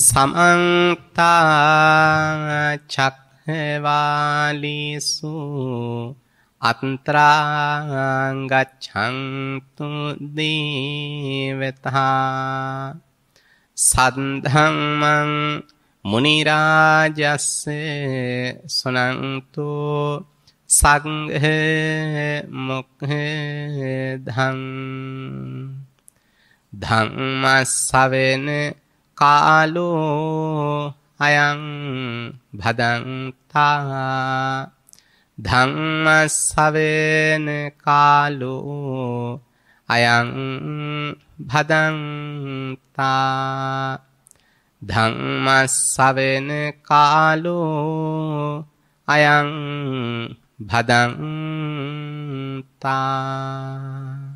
සමන්තා චක්හවාලිසු අත්‍රාගච්ඡන්තු දේවතා සද්ධම්මං මුනි රාජස්ස සනන්තු සංඝ මොක්ඛ ධම්මස්සවෙන කාලෝ අයං භදන්තා ධම්මස්සවේන කාලෝ අයං භදන්තා ධම්මස්සවේන කාලෝ අයං භදන්තා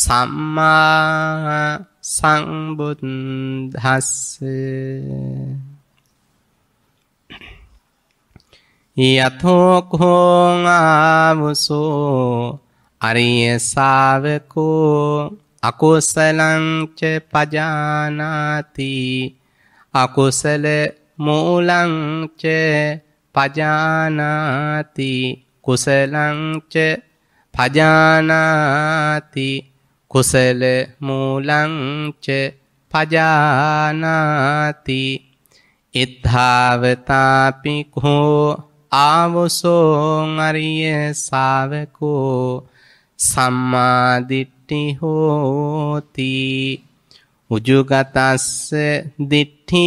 සම්මා සංබුද්දස්ස යතෝ කෝං ආවසෝ අරිය ශාවකෝ අකුසලං ච පජානාති අකුසල මූලං ච පජානාති කුසලං ච පජානාති කුසල මූලං ච පජානාති ඉද්ධාවතාපි කෝ ආවසෝ අරිය ශාවකෝ සම්මාදිට්ඨි හෝති උජුගතස්ස දිට්ඨි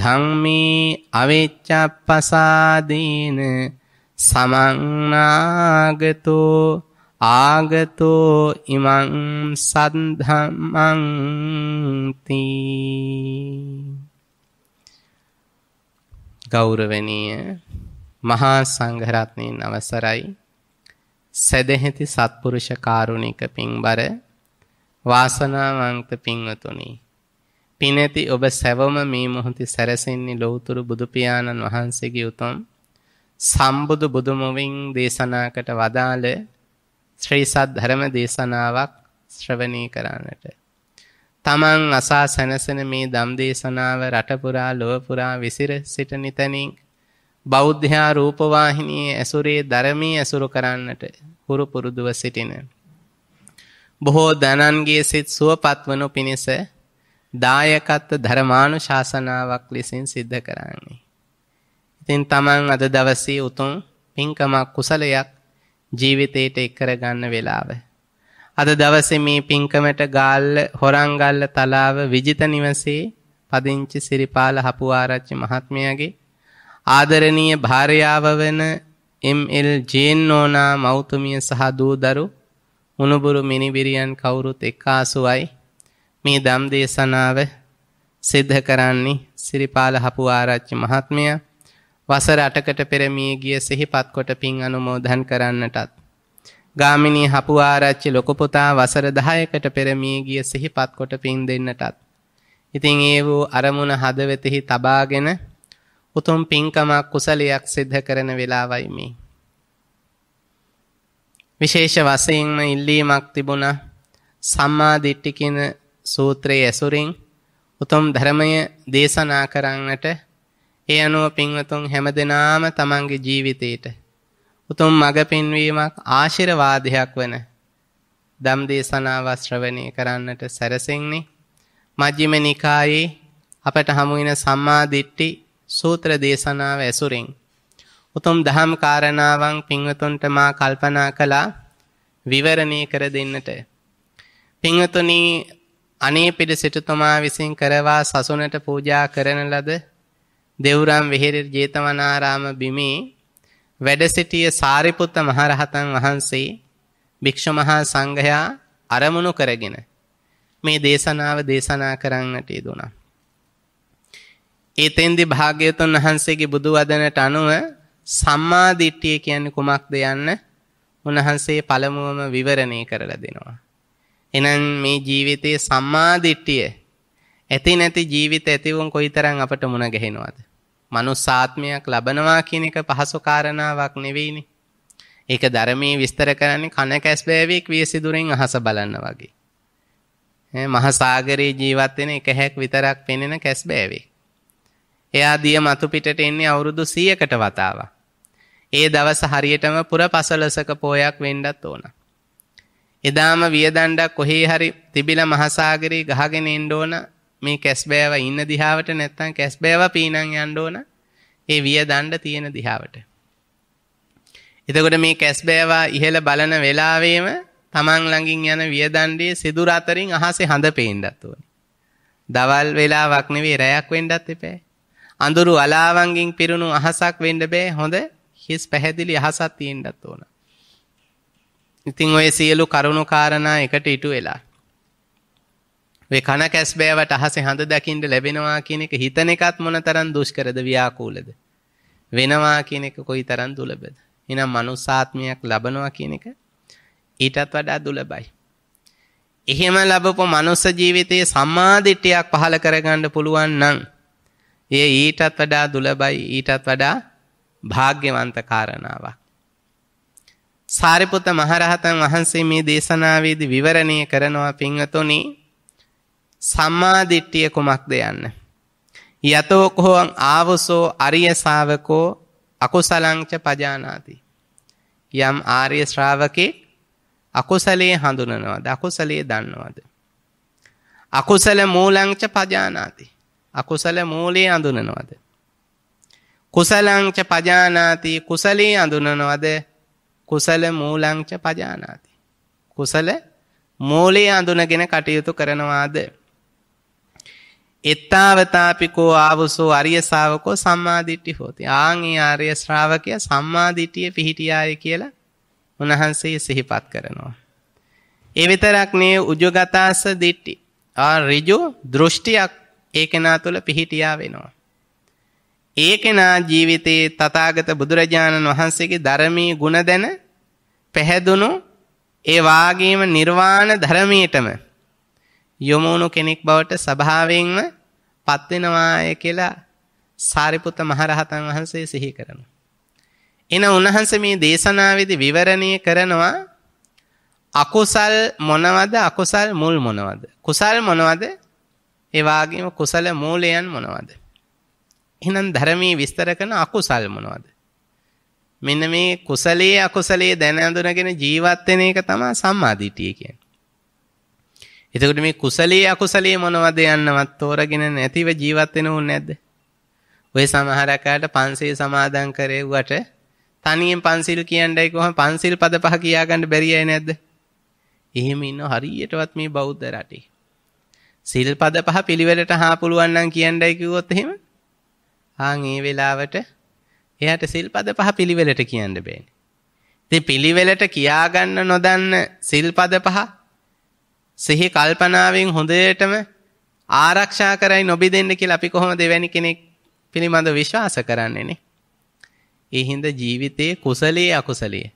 ධම්මේ අවිච්ඡප්පසාදීන සමන්නාගතෝ ආගතෝ ඉමං සද්ධම්මන්ති ගෞරවනීය මහා සංඝරත්නයන් අවසරයි සදැහැති සත්පුරුෂ කාරුණික පින්බර වාසනාවන්ත පින්වතුනි පිනැති ඔබ සැවම මේ මොහොතේ සැරසෙන්නේ ලෞතුරු බුදු පියාණන් වහන්සේගේ උතුම් සම්බුදු බුදුමවින් දේශනාකට වදාළ ශ්‍රී සද්ධර්ම දේශනාවක් ශ්‍රවණී කරන්නට. තමන් අසා සැනසෙන මේ ධම් දේශනාව රට පුරා ලොව පුරා විසිර සිටින තැනින් බෞද්ධයා රූපවාහිනියේ ඇසුරේ ධර්මී ඇසුරු කරන්නට හුරු පුරුදුව සිටින. බොහෝ දනන්ගේ සිත් සුවපත් වනු පිණිස දායකත්ව ධර්මානු ශාසනාවක් ලෙසින් සිද්ධ කරන්නේ. ඉතින් තමන් අද දවසේ උතුම් පින්කමක් කුසලයක් ජීවිතේට එක් කරගන්න වෙලාව. අද දවසේ මේ පින්කමට ගාල්ල හොරංගල්ල තලාව විජිත නිවසේ පදිංචි සිරිපාල හපුආරච්චි මහත්මයාගේ ආදරණීය භාර්යාව වන එම්.එල්. ජේන්නෝනා මෞතුමිය සහ දූ දරු මුණුබුරු මිනිබිරියන් කවුරුත් එක්කාසුවයි මේ දම් දේශනාව සිද්ධ කරන්නේ සිරිපාල හපුආරච්චි මහත්මයා වසර 8කට පෙර මිය ගිය සිහිපත් කොට පින් අනුමෝදන් කරන්නටත් ගාමිණී හපුආරච්චි ලොකු පුතා වසර 10කට පෙර මිය ගිය සිහිපත් කොට පින් දෙන්නටත් ඉතින් ඒ වූ අරමුණ හදවතෙහි තබාගෙන උතුම් පින්කමක් කුසලයක් සිද්ධ කරන වෙලාවයි මේ විශේෂ වශයෙන්ම ඉල්ලීමක් තිබුණා සම්මා දිට්ඨි කියන සූත්‍රයේ ඇසුරින් උතුම් ධර්මය දේශනා කරන්නට ඒ අනුව පින්වතුන් හැමදෙනාම තමන්ගේ ජීවිතේට උතුම් මඟ පෙන්වීමක් ආශිර්වාදයක් වන ධම් දේශනාව ශ්‍රවණය කරන්නට සැරසෙන්නේ මජ්ක්‍ධිම නිකායේ අපට හමු වෙන සම්මා දිට්ඨි සූත්‍ර දේශනාව ඇසුරින් උතුම් දහම් කාරණාවන් පින්වතුන්ට මා කල්පනා කළා විවරණය කර දෙන්නට පින්වතුනි අනේ පිට සිටුතුමා විසින් කරවා සසුනට පූජා කරන ලද දෙවුරම් වෙහෙර ජේතවනාරාම බිමේ වැඩ සිටිය සාරිපුත්ත මහරහතන් වහන්සේ භික්ෂු මහා සංඝයා අරමුණු කරගෙන මේ දේශනාව දේශනා කරන්නට යෙදුණා. ඒතෙන්දී භාග්‍යවතුන් වහන්සේගේ බුදු වදනට අනුව සම්මා දිට්ඨිය කියන්නේ කුමක්ද යන්න උන්වහන්සේ පළමුවම විවරණය කරලා දෙනවා. එහෙනම් මේ ජීවිතයේ සම්මා දිට්ඨිය ඇති නැති ජීවිත ඇතිවුන් කොයිතරම් අපට මුණ ගැහෙනවද? මනුස්සාත්මයක් ලබනවා කියන එක පහසු කාරණාවක් නෙවෙයිනේ. ඒක ධර්මයේ විස්තර කරන්නේ කන කැස්බෑවෙක් වියසිදුරෙන් අහස බලන්න වගේ. ඈ මහසાગරේ ජීවත් වෙන එක හැක් විතරක් පෙනෙන කැස්බෑවෙක්. එයා දිය මතු පිටට එන්නේ අවුරුදු 100කට වතාවක්. ඒ දවස් හරියටම පුරපසලසක පෝයක් වෙන්නත් ඕන. එදාම වියදණ්ඩක් කොහේ හරි තිබිලා මහසાગරේ ගහගෙන එන්න ඕන මේ කැස් බෑව ඉන්න දිහාවට නැත්තම් කැස් බෑව පීනන් යන්න ඕන ඒ විය දණ්ඩ තියෙන දිහාවට. එතකොට මේ කැස් බෑවා ඉහළ බලන වෙලාවේම තමන් ළඟින් යන වියදණ්ඩේ සිදුර අතරින් අහසේ හඳ පේන්නත් ඕනේ. දවල් වෙලාවක් නෙවෙයි රැයක් වෙන්නත් එපා. අඳුරු අලාවන්ගෙන් පිරුණු අහසක් වෙන්න බෑ හොඳ හිස් පැහැදිලි අහසක් තියෙන්නත් ඕන. ඉතින් ඔය සියලු කරුණු කාරණා එකට ඉටු වෙලා මේ කන කැස්බෑවට අහසේ හඳ දකින්න ලැබෙනවා කියන එක හිතන එකත් මොනතරම් දුෂ්කරද ව්‍යාකූලද වෙනවා කියන එක කොයිතරම් දුලබද එහෙනම් මනුසාත්මයක් ලබනවා කියන එක ඊටත් වඩා දුලබයි එහෙම ලැබපු මනුස්ස ජීවිතයේ සම්මාදිටියක් පහළ කරගන්න පුළුවන් නම් ඒ ඊටත් වඩා දුලබයි ඊටත් වඩා භාග්‍යවන්ත කාරණාවක්. සාරිපුත මහරහතන් වහන්සේ මේ දේශනාවේදී විවරණය කරනවා පින්වතුනි සම්මා දිට්ඨිය කුමක්ද යන්න. යතෝ කොහොං ආවසෝ අරිය ශාවකෝ අකුසලංච පජානාති. යම් ආර්ය ශ්‍රාවකේ අකුසලයේ හඳුනනවද අකුසලයේ දන්නවද. අකුසල මූලංච පජානාති. අකුසල මූලයේ අඳුනනවද. කුසලංච පජානාති කුසලයේ අඳුනනවද කුසල මූලංච පජානාති. කුසල මූලයේ අඳුනගෙන කටයුතු කරනවාද. එත්තාවතාපිකෝ ආවුසෝ අරිය ශාවකෝ සම්මාදිට්ඨි හෝති. ආන් ඒ ආර්ය ශ්‍රාවකය සම්මාදිටිය පිහිටියාය කියලා උන්වහන්සේ සිහිපත් කරනවා. ඒ විතරක් නේ උජගතස දිට්ටි. ආ ඍජු දෘෂ්ටියක් ඒ කෙනා තුළ පිහිටියා වෙනවා. ඒ කෙනා ජීවිතයේ තථාගත බුදුරජාණන් වහන්සේගේ ධර්මී ගුණ දැන පැහැදුණු ඒ වාගේම නිර්වාණ ධර්මයටම යොමුණු කෙනෙක් බවට ස්වභාවයෙන්ම පත් වෙනවාය කියලා සාරිපුත මහරහතන් වහන්සේ සිහි කරනවා. එන උන්වහන්සේ මේ දේශනාවේදී විවරණය කරනවා අකුසල් මොනවද අකුසල් මුල් මොනවද කුසල් මොනවද ඒ වගේම කුසල මූලයන් මොනවද එහෙනම් ධර්මයේ විස්තර කරන අකුසල් මොනවද මෙන්න මේ කුසලයේ අකුසලයේ දැන අඳුනගෙන ජීවත් වෙන එක තමයි සම්මාදිටිය කියන්නේ එතකොට මේ කුසලයේ අකුසලයේ මොනවද යන්නවත් තෝරගෙන නැතිව ජීවත් වෙන උන් නැද්ද? ඔය සමහර අයට පන්සිල් සමාදන් කරෙව්වට තනියෙන් පන්සිල් කියන්නයි කොහොම පන්සිල් පද පහ කියාගන්න බැරි අය නැද්ද? එහෙම ඉන්න හරියටවත් මේ බෞද්ධ රටේ. සිල් පද පහ පිළිවෙලට හා පුළුවන් නම් කියන්නයි කිව්වොත් එහෙම ආන් ඒ වෙලාවට එයාට සිල් පද පහ පිළිවෙලට කියන්න බෑනේ. ඉතින් පිළිවෙලට කියාගන්න නොදන්න සිල් පද පහ සිහි කල්පනාවෙන් හොඳටම ආරක්ෂා කරයි නොබිදෙන්න කියලා අපි කොහොමද එවැනි කෙනෙක් පිළිබඳ විශ්වාස කරන්නේ නේ? ඒ හින්දා ජීවිතයේ කුසලයේ අකුසලයේ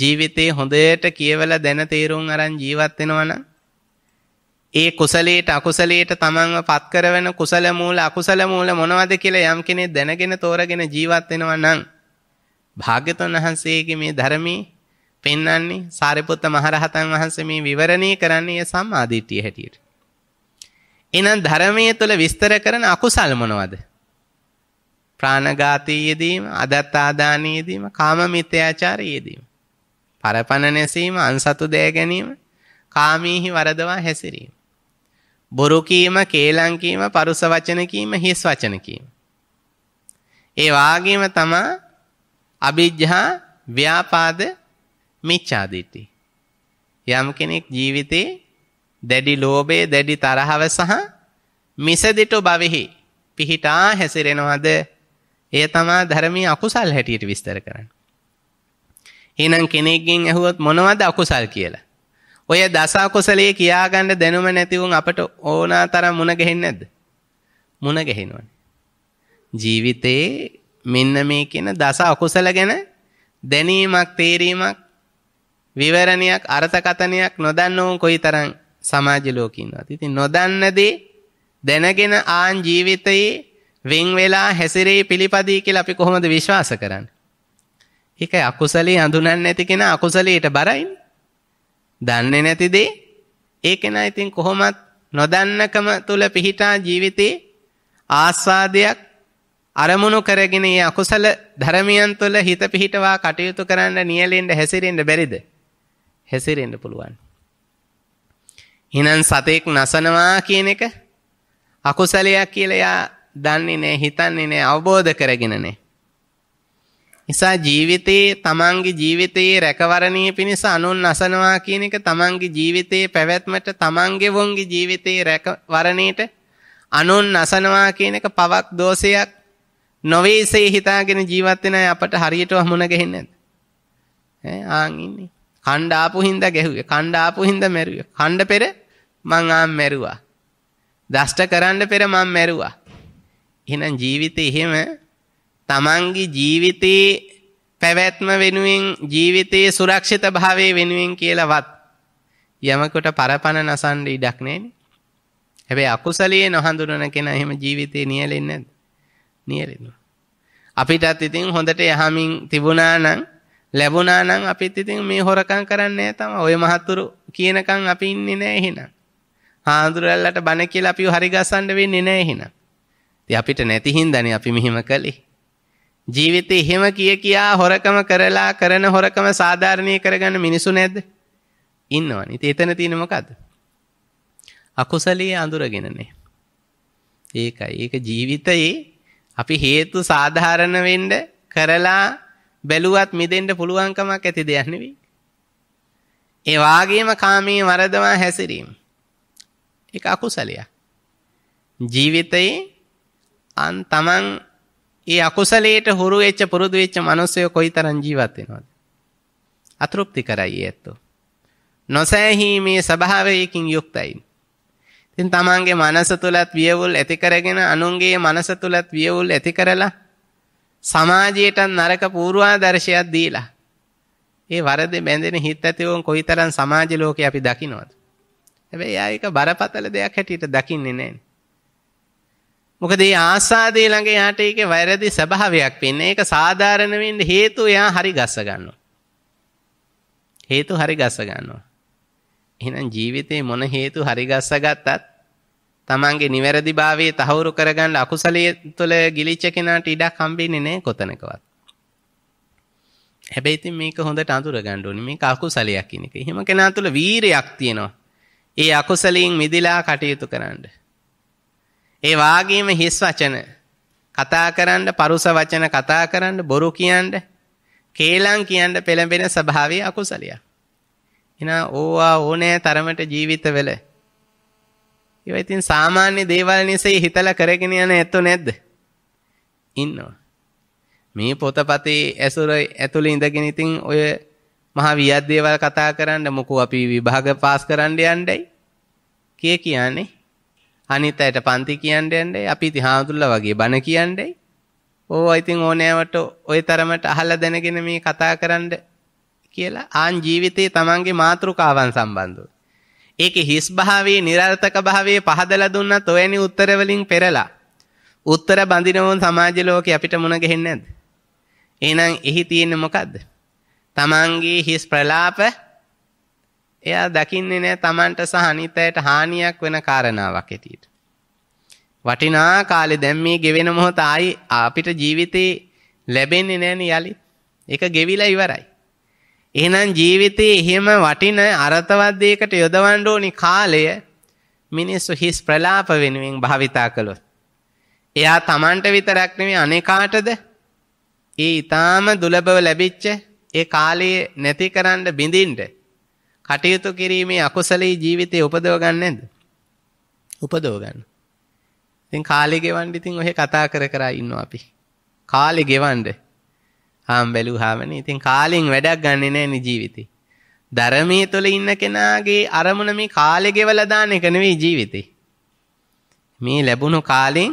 ජීවිතේ හොඳට කියවලා දැන තේරුම් අරන් ජීවත් වෙනවනම් ඒ කුසලයට අකුසලයට තමන්ව පත් කරවන කුසල මූල අකුසල මූල මොනවද කියලා යම් කෙනෙක් දැනගෙන තෝරගෙන ජීවත් වෙනවා නම් භාග්‍යතුන් වහන්සේගේ මේ ධර්මයේ පෙන්වන්නේ සාරිපුත්ත මහරහතන් වහන්සේ මේ විවරණය කරන්නේ සම්මාදිට්ඨිය හැටියට. එහෙනම් ධර්මයේ තුල විස්තර කරන අකුසල් මොනවද? ප්‍රාණඝාතයේදීම, අදත්තාදානයේදීම, කාම මිත්‍යාචාරයේදීම, පරපණ නැසීම, අන්සතු දෑ ගැනීම, කාමීහි වරදවා හැසිරීම. බොරු කීම, කේලම් කීම, පරුස වචන කීම, හිස් වචන කීම. ඒ වාගේම තමයි අවිජ්ජා ව්‍යාපාද මිච්ඡා දිට්ඨි. යම් කෙනෙක් ජීවිතේ දැඩි ලෝභය, දැඩි තරහව සහ මිසදිටු බවෙහි පිහිටා හැසිරෙනවද? එය තමයි ධර්මයේ අකුසල් හැටියට විස්තර කරන්නේ. එහෙනම් කෙනෙක්ගෙන් ඇහුවොත් මොනවද අකුසල් කියලා? ඔය දස අකුසලයේ කියාගන්න දැනුම නැති වුන් අපට ඕනා තරම් මුණ ගැහෙන්නේ නැද්ද? මුණ ගැහෙනවනේ. ජීවිතේ මෙන්න මේ කියන දස අකුසල ගැන දැනීමක් තේරීමක් විවරණයක් අර්ථකතනයක් නොදන්නවුන් කොයිතරම් සමාජ ලෝකේ ඉන්නවද ඉතින් නොදන්න දේ දැනගෙන ආන් ජීවිතයේ වෙන් වෙලා හැසිරේ පිළිපදී කියලා අපි කොහොමද විශ්වාස කරන්නේ ඒකයි අකුසලයේ අඳුනන්නේ නැති කෙනා අකුසලයට බරයිනේ දන්නේ නැති දේ ඒ කෙනා ඉතින් කොහොමත් නොදන්නකම තුල පිහිටා ජීවිතේ ආස්වාදයක් අරමුණු කරගෙන මේ අකුසල ධර්මයන් තුළ හිත පිහිටවා කටයුතු කරන්න නියැලෙන්න හැසිරෙන්න බැරිද? හැසිරෙන්න පුළුවන්. එහෙනම් සතෙක් නසනවා කියන එක අකුසලයක් කියලා යා දන්නේ නැහැ හිතන්නේ නැහැ අවබෝධ කරගෙන නැහැ. නිසා ජීවිතයේ තමන්ගේ ජීවිතයේ රැකවරණය පිණිස අනුන් නසනවා කියන එක තමන්ගේ ජීවිතයේ පැවැත්මට තමන්ගේ වොන්ගේ ජීවිතයේ රැකවරණයට අනුන් නසනවා කියන එක පවක් දෝෂයක් නොවේසේ හිතාගෙන ජීවත් වෙන අපට හරියට වහමුණ ගහින්නේ නැද්ද? ඈ ආන් ඉන්නේ. කණ්ඩ ආපු හින්දා ගැහුවේ. කණ්ඩ ආපු හින්දා මැරුවේ. කණ්ඩ පෙර මං ආම් මැරුවා. දෂ්ට කරන්න පෙර මං මැරුවා. එහෙනම් ජීවිතේ එහෙම Tamange ජීවිතේ පැවැත්ම වෙනුවෙන් ජීවිතේ සුරක්ෂිත භාවයේ වෙනුවෙන් කියලාවත් යමකට පරපණ නසන්න ඉඩක් නැන්නේ. හැබැයි අකුසලයේ නොහඳුනන කෙනා එහෙම ජීවිතේ නියැලෙන්නේ නැද්ද? නියැලෙනවා. අපිටත් ඉතින් හොඳට යහමින් තිබුණා නම් ලැබුණා නම් අපිත් ඉතින් මේ හොරකම් කරන්නේ නැහැ ඔය මහතුරු කියනකම් අපි ඉන්නේ නැහැ එහෙනම්. හාඳුරල්ලට බන කියලා අපිව හරි ගස්සන්න වෙන්නේ නැහැ එහෙනම්. ඉතින් අපිට නැති හින්දානේ අපි මෙහෙම කළේ. ජීවිතේ එහෙම කිය කියා හොරකම කරලා කරන හොරකම සාධාරණී කරගන්න මිනිසු නැද්ද? ඉන්නවනේ. ඉතින් එතන තියෙන මොකද්ද? අකුසලයේ අඳුරගෙනනේ. ඒකයි. ඒක ජීවිතයේ අපි හේතු සාධාරණ වෙන්න කරලා බැලුවත් මිදෙන්න පුළුවන්කමක් ඇති දෙයක් නෙවෙයි. ඒ වාගේම කාමයේ වරදවා හැසිරීම. ඒක අකුසලයක්. ජීවිතයේ අන් තමන් ඒ අකුසලයට හුරු වෙච්ච පුරුදු වෙච්ච මිනිස්සය කොයිතරම් ජීවත් වෙනවද? අතෘප්ති කරයි ඇත්තෝ. නොසෑහීමේ ස්වභාවයකින් යුක්තයි. ඉතින් තමන්ගේ මනස තුලත් වියවුල් ඇති කරගෙන අනුන්ගේ මනස තුලත් වියවුල් ඇති කරලා සමාජයට නරක පූර්වාදර්ශයක් දීලා ඒ වරද බැඳෙන හිත ඇතිවෝන් කොයිතරම් සමාජ ලෝකේ අපි දකින්නවද හැබැයි ආ ඒක බරපතල දෙයක් හැටියට දකින්නේ නැහැ මොකද මේ ආසාදේ ළඟ යාට ඒකේ වැරදි ස්වභාවයක් වෙන්නේ ඒක සාධාරණ වෙන්න හේතුව එයා හරි ගස්ස ගන්නවා හේතු හරි ගස්ස ගන්නවා එහෙනම් ජීවිතේ මොන හේතු හරි ගස්ස ගත්තත් තමන්ගේ නිවැරදි භාවයේ තහවුරු කරගන්න අකුසලයේ තුළ ගිලිච්ච කෙනාට ඉඩක් හම්බෙන්නේ නැහැ කොතනකවත්. හැබැයි ඉතින් මේක හොඳට අඳුර ගන්න ඕනේ. මේක අකුසලයක් කියන එක. එහෙම කෙනා තුළ වීරයක් තියෙනවා. ඒ අකුසලයෙන් මිදිලා කටයුතු කරන්න. ඒ වාගේම හිස් වචන කතා කරන්න, පරුස වචන කතා කරන්න, බොරු කියන්න, කේලම් කියන්න පෙළඹෙන ස්වභාවයේ අකුසලයක්. එනා ඕවා ඕනෑ තරමට ජීවිතවල ඒවා ඉතින් සාමාන්‍ය දේවල් නිසයි හිතලා කරගෙන යන ඇත්තෝ නැද්ද? ඉන්නවා. මේ පොතපතේ ඇසුර ඇතුළේ ඉඳගෙන ඉතින් ඔය මහා වියත් දේවල් කතා කරන්න මොකෝ අපි විභාග පාස් කරන්න යන්නයි කිය කියන්නේ. අනිත් අයට පන්ති කියන්න යන්නයි අපි ඉතින් හාමුදුරුවෝ වගේ බණ කියන්නයි. ඕවා ඉතින් ඕනෑවට ওই තරමට අහලා දැනගෙන මේ කතා කරන්න කියලා ආන් ජීවිතේ තමන්ගේ මාතෘකාවන් සම්බන්ධව ඒකේ හිස් භාවයේ નિરර්ථක භාවයේ පහදලා දුන්නත් ඔයනි උත්තර වලින් පෙරලා උත්තර බඳිනවොන් සමාජ ලෝකේ අපිට මුණ ගැහෙන්නේ නැද්ද? එහෙනම් එහි තියෙන්නේ මොකද්ද? තමන්ගේ හිස් ප්‍රලාප එයා දකින්නේ නැහැ තමන්ට සහ අනිත් අයට හානියක් වෙන කාරණාවක් ඇටියට. වටිනා කාලේ දැන් මේ ගෙවෙන මොහොත ආයි අපිට ජීවිතේ ලැබෙන්නේ නැණි යලි. ඒක ගෙවිලා ඉවරයි. එහෙනම් ජීවිතේ එහෙම වටින අරතවත් දෙයකට යොදවන්න ඕනි කාලය මිනිස්සු හිස් ප්‍රලාප වෙනුවෙන් භාවිතා කළොත්. එයා Tamanට විතරක් නෙමෙයි අනේකාටද ඒ ඊටාම දුලබව ලැබිච්ච ඒ කාලයේ නැති කරන්න බිඳින්න කටයුතු කිරීමේ අකුසලී ජීවිතේ උපදව ගන්න නේද? උපදව ගන්න. ඉතින් කාලේ ගෙවන්න ඉතින් ඔහෙ කතා කර කර ඉන්නවා අපි. කාලේ ගෙවන්නේ හාම් බැලු හාමනේ. ඉතින් කාලෙන් වැඩක් ගන්නෙ නෑනේ ජීවිතේ. ධර්මයේ තුල ඉන්න කෙනාගේ අරමුණ මේ කාලේ ගෙවලා දාන එක නෙවෙයි ජීවිතේ. මේ ලැබුණු කාලෙන්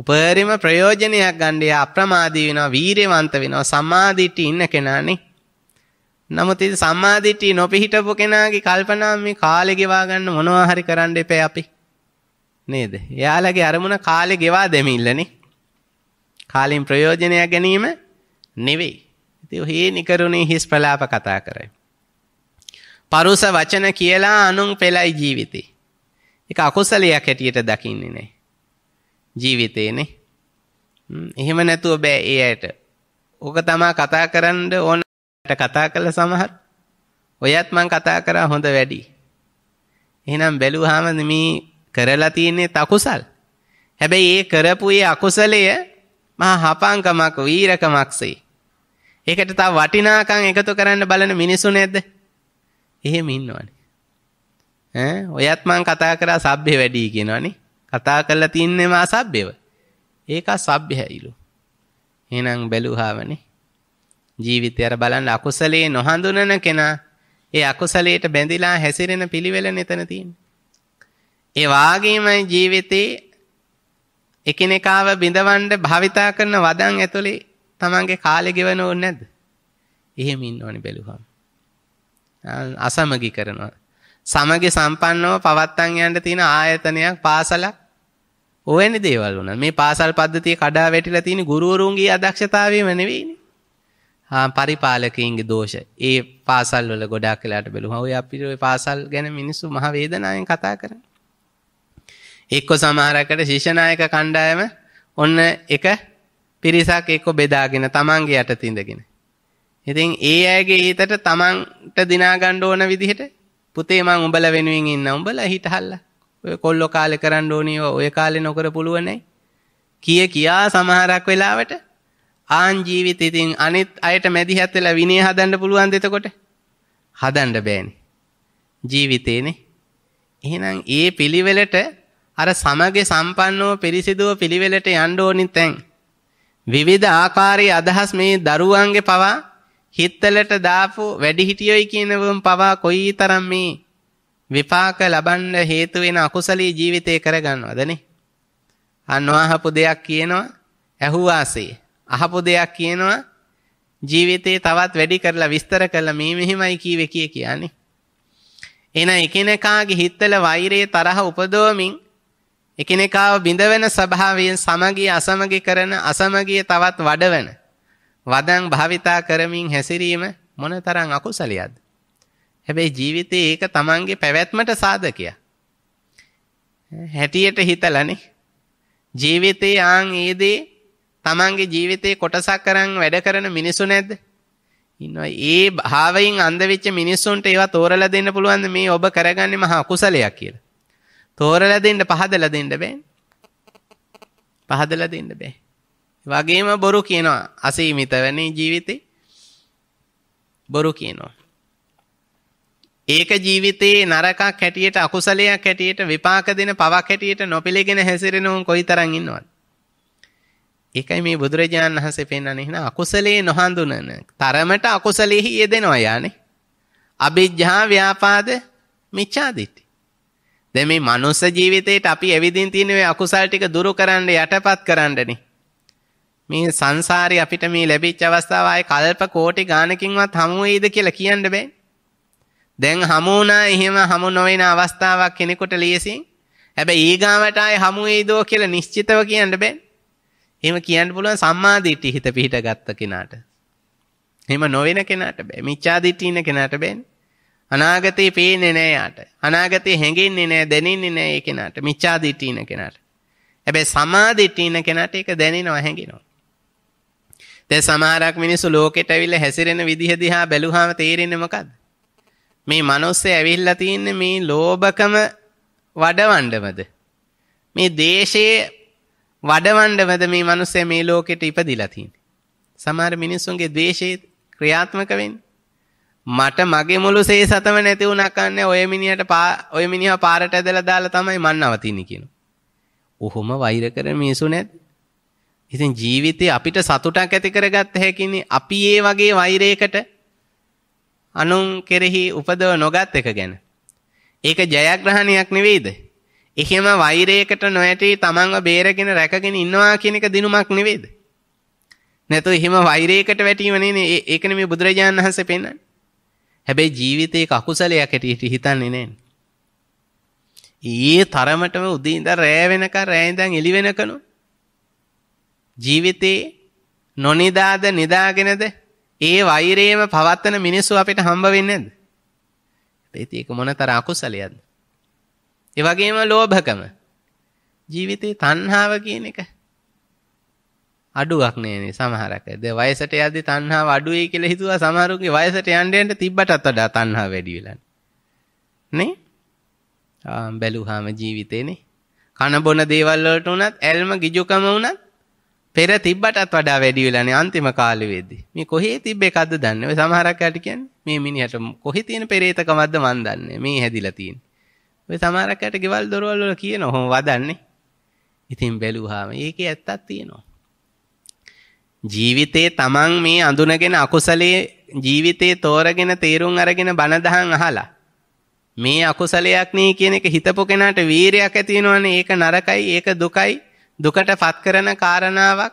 උපරිම ප්‍රයෝජනයක් ගන්න යා අප්‍රමාදී වෙනවා, වීරවන්ත වෙනවා, සම්මාදිටි ඉන්න කෙනානේ. නමුත් ඉතින් සම්මාදිටි නොපිහිටපු කෙනාගේ කල්පනාව මේ කාලේ ගෙවා ගන්න මොනවා හරි කරන්න එපා අපි. නේද? එයාලගේ අරමුණ කාලේ ගෙවා දෙමිල්ලනේ. කාලෙන් ප්‍රයෝජනයක් ගැනීම නෙවෙයි. ඉතින් ඔහේ නිකරුණේ හිස් ප්‍රලාප කතා කරයි. පරුස වචන කියලා අනුන් පෙළයි ජීවිතේ. ඒක අකුසලයක් හැටියට දකින්නේ නැහැ. ජීවිතේනේ. එහෙම නැතුව බෑ ඒ ඇයට. ඕක තමා කතා කරන්න ඕනට කතා කළ සමහර. ඔයත් මං කතා කරා හොඳ වැඩි. එහෙනම් බැලුවාම මේ කරලා තියෙන්නේ තකුසල්. හැබැයි ඒ කරපු ඒ අකුසලය මහා හපංකමක් වීරකමක්සේ. ඒකට තව වටිනාකම් එකතු කරන්න බලන මිනිසු නේද? එහෙම ඉන්නවනේ. ඈ ඔයත් මං කතා කරා සભ્ય වැඩි කියනවනේ. කතා කරලා තින්නේ මා සભ્યව. ඒක සભ્યයිලු. එහෙනම් බැලුවාමනේ. ජීවිතය අර බලන්න අකුසලේ නොහඳුනන කෙනා ඒ අකුසලයට බැඳිලා හැසිරෙන පිළිවෙල නෙතන තියෙන්නේ. ඒ වාගේමයි ජීවිතේ එකිනෙකාව බිඳවන්න භාවිතා කරන වදන් ඇතුලේ තමන්ගේ කාලය ගෙවන ඕනේ නැද්ද? එහෙම ඉන්න ඕනේ බැලුවම. අසමගි කරනවා. සමගි සම්පන්නව පවත්තන් යන්න තියෙන ආයතනයක් පාසලක් ඕනේ දේවල් වුණා. මේ පාසල් පද්ධතිය කඩා වැටිලා තියෙන ගුරුවරුන්ගේ අදක්ෂතාවයම නෙවෙයිනේ. ආ පරිපාලකයින්ගේ දෝෂ. ඒ පාසල් වල ගොඩාක් වෙලාට බැලුවම ඔය අපිට ඔය පාසල් ගැන මිනිස්සු මහ වේදනාවෙන් කතා කරනවා. එක්ක සමහරකට ශිෂ්‍යනායක කණ්ඩායම ඔන්න එක පිරිසක් එක්ක බෙදාගෙන තමන්ගේ යට තිඳගෙන. ඉතින් ඒ අයගේ හිතට තමන්ට දිනා ගන්න ඕන විදිහට පුතේ මං උඹලා වෙනුවෙන් ඉන්න උඹලා හිටහල්ලා. ඔය කොල්ලෝ කාලේ කරන්න ඕනේ ඔය කාලේ නොකර පුළුවන් නෑ. කිය කියා සමහරක් වෙලාවට ආන් ජීවිත ඉතින් අනිත් අයට මැදිහත් වෙලා විනය හදන්න පුළුවන් දෙතකොට හදන්න බෑනේ ජීවිතේනේ එහෙනම් ඒ පිළිවෙලට අර සමගේ සම්පන්නව පිරිසිදුව පිළිවෙලට යන්න ඕනි තැන්. විවිධ ආකාරයේ අදහස් මේ දරුවන්ගේ පවා හිතලට දාපු වැඩිහිටියොයි කියනවම් පවා කොයිතරම් මේ විපාක ලබන්න හේතු වෙන අකුසලී ජීවිතේ කරගන්නවදනේ. අන්වාහපු දෙයක් කියනවා ඇහුවාසේ. අහපු දෙයක් කියනවා ජීවිතේ තවත් වැඩි කරලා විස්තර කරලා මේ මෙහිමයි කීවේ කිය කියන්නේ. එන එකිනෙකාගේ හිතල වෛරයේ තරහ උපදවමින් එකිනෙකාව බිඳවන ස්වභාවයෙන් සමගිය අසමගි කරන අසමගිය තවත් වඩවන වදන් භාවිතා කරමින් හැසිරීම මොනතරම් අකුසලියක්ද හැබැයි ජීවිතේ ඒක Tamange පැවැත්මට සාධකයක් හැටියට හිතලානේ ජීවිතේ ආන් ඒදී Tamange ජීවිතේ කොටසක් කරන් වැඩ කරන මිනිසු නැද්ද ඉන්නවා ඒ භාවයෙන් අඳ වෙච්ච මිනිස්සුන්ට ඒවා තෝරලා දෙන්න පුළුවන් මේ ඔබ කරගන්නේ මහා අකුසලයක් කියලා තෝරලා දෙන්න පහදලා දෙන්න බෑනේ. පහදලා දෙන්න බෑ. වගේම බොරු කියනවා අසීමිත වෙන්නේ ජීවිතේ. බොරු කියනවා. ඒක ජීවිතේ නරකක් හැටියට අකුසලයක් හැටියට විපාක දෙන පවක් හැටියට නොපිළගෙන හැසිරෙන උන් කොයිතරම් ඉන්නවද? ඒකයි මේ බුදුරජාණන් වහන්සේ පෙන්වන්නේ එහෙනම් අකුසලයේ නොහඳුනන තරමට අකුසලෙහි යෙදෙනවා යන්නේ. අභිජ්ජා ව්‍යාපාද මිච්ඡාදිට්ඨි. දැන් මේ මනුස්ස ජීවිතේට අපි ඇවිදින් තියෙන මේ අකුසල් ටික දුරු කරන්න යටපත් කරන්නනේ. මේ සංසාරේ අපිට මේ ලැබිච්ච අවස්ථාව ආයේ කල්ප කෝටි ගාණකින්වත් හමු වෙයිද කියලා කියන්න බෑ. දැන් හමු වුණා එහෙම හමු නොවන අවස්ථාවක් කෙනෙකුට ලියසින්. හැබැයි ඊගාවට ආයේ හමු වෙයිදෝ කියලා නිශ්චිතව කියන්න බෑ. එහෙම කියන්න පුළුවන් සම්මාදිට්ඨි හිත පිහිට ගත්ත කෙනාට. එහෙම නොවන කෙනාට බෑ. මිච්ඡාදිට්ඨි ඉන්න කෙනාට බෑනේ. අනාගතේ පේන්නේ නෑ යාට. අනාගතේ හැඟෙන්නේ නෑ දැනෙන්නේ නෑ ඒ කෙනාට. මිච්ඡා දිට්ඨින කෙනාට. හැබැයි සමා දිට්ඨින කෙනාට ඒක දැනෙනවා හැඟෙනවා. දැන් සමහරක් මිනිස්සු ලෝකෙට ඇවිල්ලා හැසිරෙන විදිහ දිහා බැලුවාම තේරෙන්නේ මොකද්ද? මේ මිනිස්සේ ඇවිල්ලා තින්නේ මේ ලෝභකම වඩවන්නමද? මේ දේශයේ වඩවන්නමද මේ මිනිස්සේ මේ ලෝකෙට ඉපදිලා තින්නේ? සමහර මිනිස්සුන්ගේ ද්වේෂය ක්‍රියාත්මක වෙන්නේ මට මගේ මුළු සේ සතම නැති වුණා කන්නේ ඔය මිනිහට ඔය මිනිහා පාරට ඇදලා දාලා තමයි මන් නවතින්නේ කියනවා. ඔහොම වෛර කරන මිනිසු නැත්. ඉතින් ජීවිතේ අපිට සතුටක් ඇති කරගත්ත හැකිනේ අපි ඒ වගේ වෛරයකට අනුන් කෙරෙහි උපදව නොගත් එක ගැන. ඒක ජයග්‍රහණයක් නෙවෙයිද? එහෙම වෛරයකට නොඇටි තමන්ව බේරගෙන රැකගෙන ඉන්නවා කියන එක දිනුමක් නෙවෙයිද? නැතු එහෙම වෛරයකට වැටීම නෙනේ ඒකනේ මේ බුදුරජාණන් වහන්සේ පෙන්වන්නේ. හැබැයි ජීවිතේ කකුසලයක් හැටියට හිතන්නේ නැහැ. ඊයේ තරමටම උදේ ඉඳන් රෑ වෙනකන් රෑ ඉඳන් එළි වෙනකනු ජීවිතේ නොනිදාද නිදාගෙනද ඒ වෛරයේම පවත්තන මිනිස්සු අපිට හම්බ වෙන්නේ නැද්ද? ඒත් ඒක මොනතර අකුසලයක්ද? ඒ වගේම ලෝභකම ජීවිතේ තණ්හාව කියන එක අඩුවක් නෑනේ සමහරක. ද වයසට යද්දි තණ්හාව අඩුයි කියලා හිතුවා සමහරුන්ගේ වයසට යන්න යන්න තිබ්බටත් වඩා තණ්හාව වැඩි වෙලා. නේ? ආ බැලුවාම ජීවිතේනේ. කන බොන දේවල් වලට උනත්, ඇල්ම ගිජුකම උනත් පෙර තිබ්බටත් වඩා වැඩි වෙලානේ අන්තිම කාලෙවෙදී. මේ කොහේ තිබ්බ එකක්ද දන්නේ? ඔය සමහරක් යට කියන්නේ මේ මිනිහට කොහේ තියෙන පෙරේතකමක්ද මන් දන්නේ. මේ හැදිලා තියෙන්නේ. ඔය සමහරක් යට ගෙවල් දොරවල් වල කියන ඔහොම වදන්නේ. ඉතින් බැලුවාම ඒකේ ඇත්තක් තියෙනවා. ජීවිතේ තමන් මේ අඳුනගෙන අකුසලයේ ජීවිතේ තෝරගෙන තේරුම් අරගෙන බණ දහම් අහලා මේ අකුසලයක් නේ කියන එක හිතපු කෙනාට වීරයක් ඇති වෙනවනේ ඒක නරකයි ඒක දුකයි දුකට පත් කරන කාරණාවක්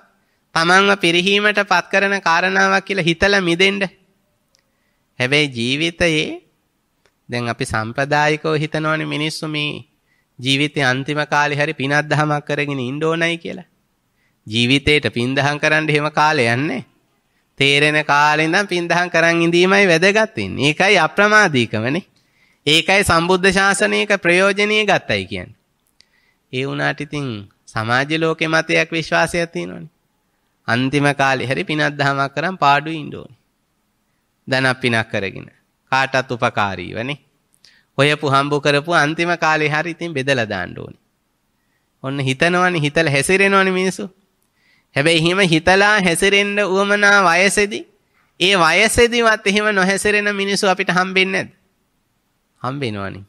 තමන්ව පිරිහීමට පත් කරන කාරණාවක් කියලා හිතලා මිදෙන්න හැබැයි ජීවිතයේ දැන් අපි සම්ප්‍රදායිකව හිතනවනේ මිනිස්සු මේ ජීවිතේ අන්තිම කාලේ හැරි පිනක් දහමක් කරගෙන ඉන්න ඕනයි කියලා ජීවිතේට පින්දහම් කරන්න එහෙම කාලයක් නැහැ. තේරෙන කාලේ ඉඳන් පින්දහම් කරන් ඉඳීමයි වැදගත් වෙන්නේ. ඒකයි අප්‍රමාදීකමනේ. ඒකයි සම්බුද්ධ ශාසනයක ප්‍රයෝජනීය ගත්තයි කියන්නේ. ඒ වුණාට ඉතින් සමාජ ලෝකේ මතයක් විශ්වාසයක් තියෙනවනේ. අන්තිම කාලේ හැරි පිනක් දහමක් කරන් පාඩුයි ඉන්න ඕනේ. ධනක් පිනක් කරගෙන කාටත් උපකාරීවනේ. හොයපු හම්බු කරපු අන්තිම කාලේ හැරි ඉතින් බෙදලා දාන්න ඕනේ. ඔන්න හිතනවනේ හිතලා හැසිරෙනවනේ මිනිස්සු. හැබැයි එහෙම හිතලා හැසිරෙන්න උවමනා වයසේදී ඒ වයසේදීවත් එහෙම නොහැසිරෙන මිනිස්සු අපිට හම්බෙන්නේ නැද්ද? හම්බෙනවනේ.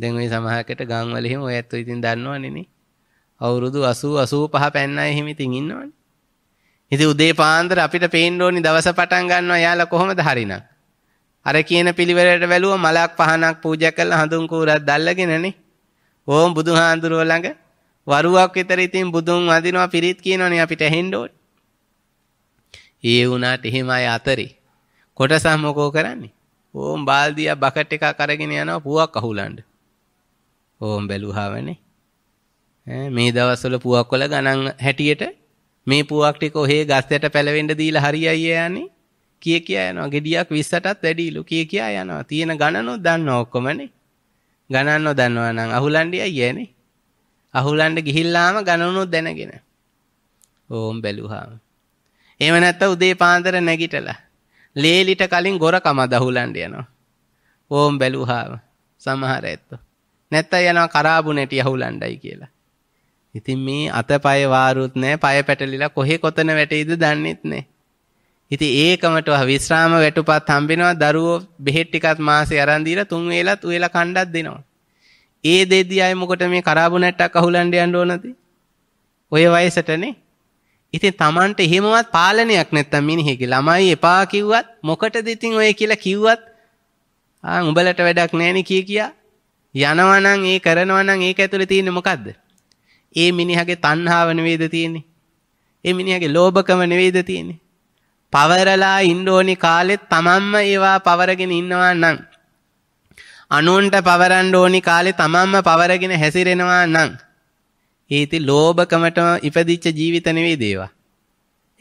දැන් ওই සමහරකට ගම්වල එහෙම ඔය ඇත්තෝ ඉතින් දන්නවනේ නේ. අවුරුදු 80 85 පෑන්න අය එහෙම ඉතින් ඉන්නවනේ. ඉතින් උදේ පාන්දර අපිට පේන්න ඕනි දවස පටන් ගන්නවා යාලා කොහොමද හරිනම් අර කියන පිළිවෙලට වැළුව මලක් පහනක් පූජා කරලා හඳුන් කූරක් දැල්ලගෙනනේ ඕම් බුදුහාඳුරුව ළඟ වරුවක් විතර ඉතින් බුදුන් වඳිනවා පිරිත් කියනවනේ අපිට ඇහෙන්න ඕනේ. ඒ වුණාට එහෙම අය අතරේ කොටසක් මොකෝ කරන්නේ? ඕම් බාල්දියා බකට් එකක් අරගෙන යනවා පුවක් අහුලන්න. ඕම් බැලුවාවනේ. මේ දවස්වල පුවක් වල ගණන් හැටියට මේ පුවක් ටික ඔහේ ගස්යට පැලවෙන්න දීලා හරියයි යන්නේ. කිය කියා යනවා. ගෙඩියක් 20ටත් වැඩිලු කිය කියා යනවා. තියෙන ගණනෝ දන්නවා ඔක්කොමනේ. ගණන් නොදන්නවා නම් අහුලන්නේ අයියනේ. අහුලන්න ගිහිල්ලාම ගණනුත් දැනගෙන. ඕම් බැලුවාම. එහෙම නැත්නම් උදේ පාන්දර නැගිටලා ලේලිට කලින් ගොරකම දහුලන්න යනවා. ඕම් බැලුවාම සමහර ඇත්තෝ. නැත්නම් යනවා කරාබුනේටි අහුලන්නයි කියලා. ඉතින් මේ අතපය වාරුත් නැහැ, පය පැටලිලා කොහේ කොතන වැටෙයිද දන්නෙත් නැහැ. ඉතින් ඒකමට විශ්‍රාම වැටුපත් හම්බෙනවා දරුවෝ බෙහෙත් ටිකක් මාසේ අරන් දීලා තුන් වේලත් උයලා කණ්ඩක් දෙනවා. ඒ දෙදී අය මොකට මේ කරාබුනට්ටක් අහුලන්න යන්න ඕනද? ඔය වයසටනේ. ඉතින් Tamanට එහෙමවත් පාලනයක් නැත්තම් මිනිහෙගේ ළමයි එපා කිව්වත් මොකටද ඉතින් ඔය කියලා කිව්වත් ආ උඹලට වැඩක් නැහෙනි කිය කියා යනවා නම් ඒ කරනවා නම් ඒක ඇතුලේ තියෙන්නේ මොකද්ද? ඒ මිනිහාගේ තණ්හාව නෙවෙයිද තියෙන්නේ? ඒ මිනිහාගේ ලෝභකම නෙවෙයිද තියෙන්නේ? පවරලා ඉන්න ඕනි කාලෙත් Tamanම ඒවා පවරගෙන ඉන්නවා නම් අනුන්ට පවරන්න ඕනි කාලේ තමන්ම පවරගෙන හැසිරෙනවා නම් ඒති ලෝභකමටම ඉපදිච්ච ජීවිත නෙවෙයි දේවා.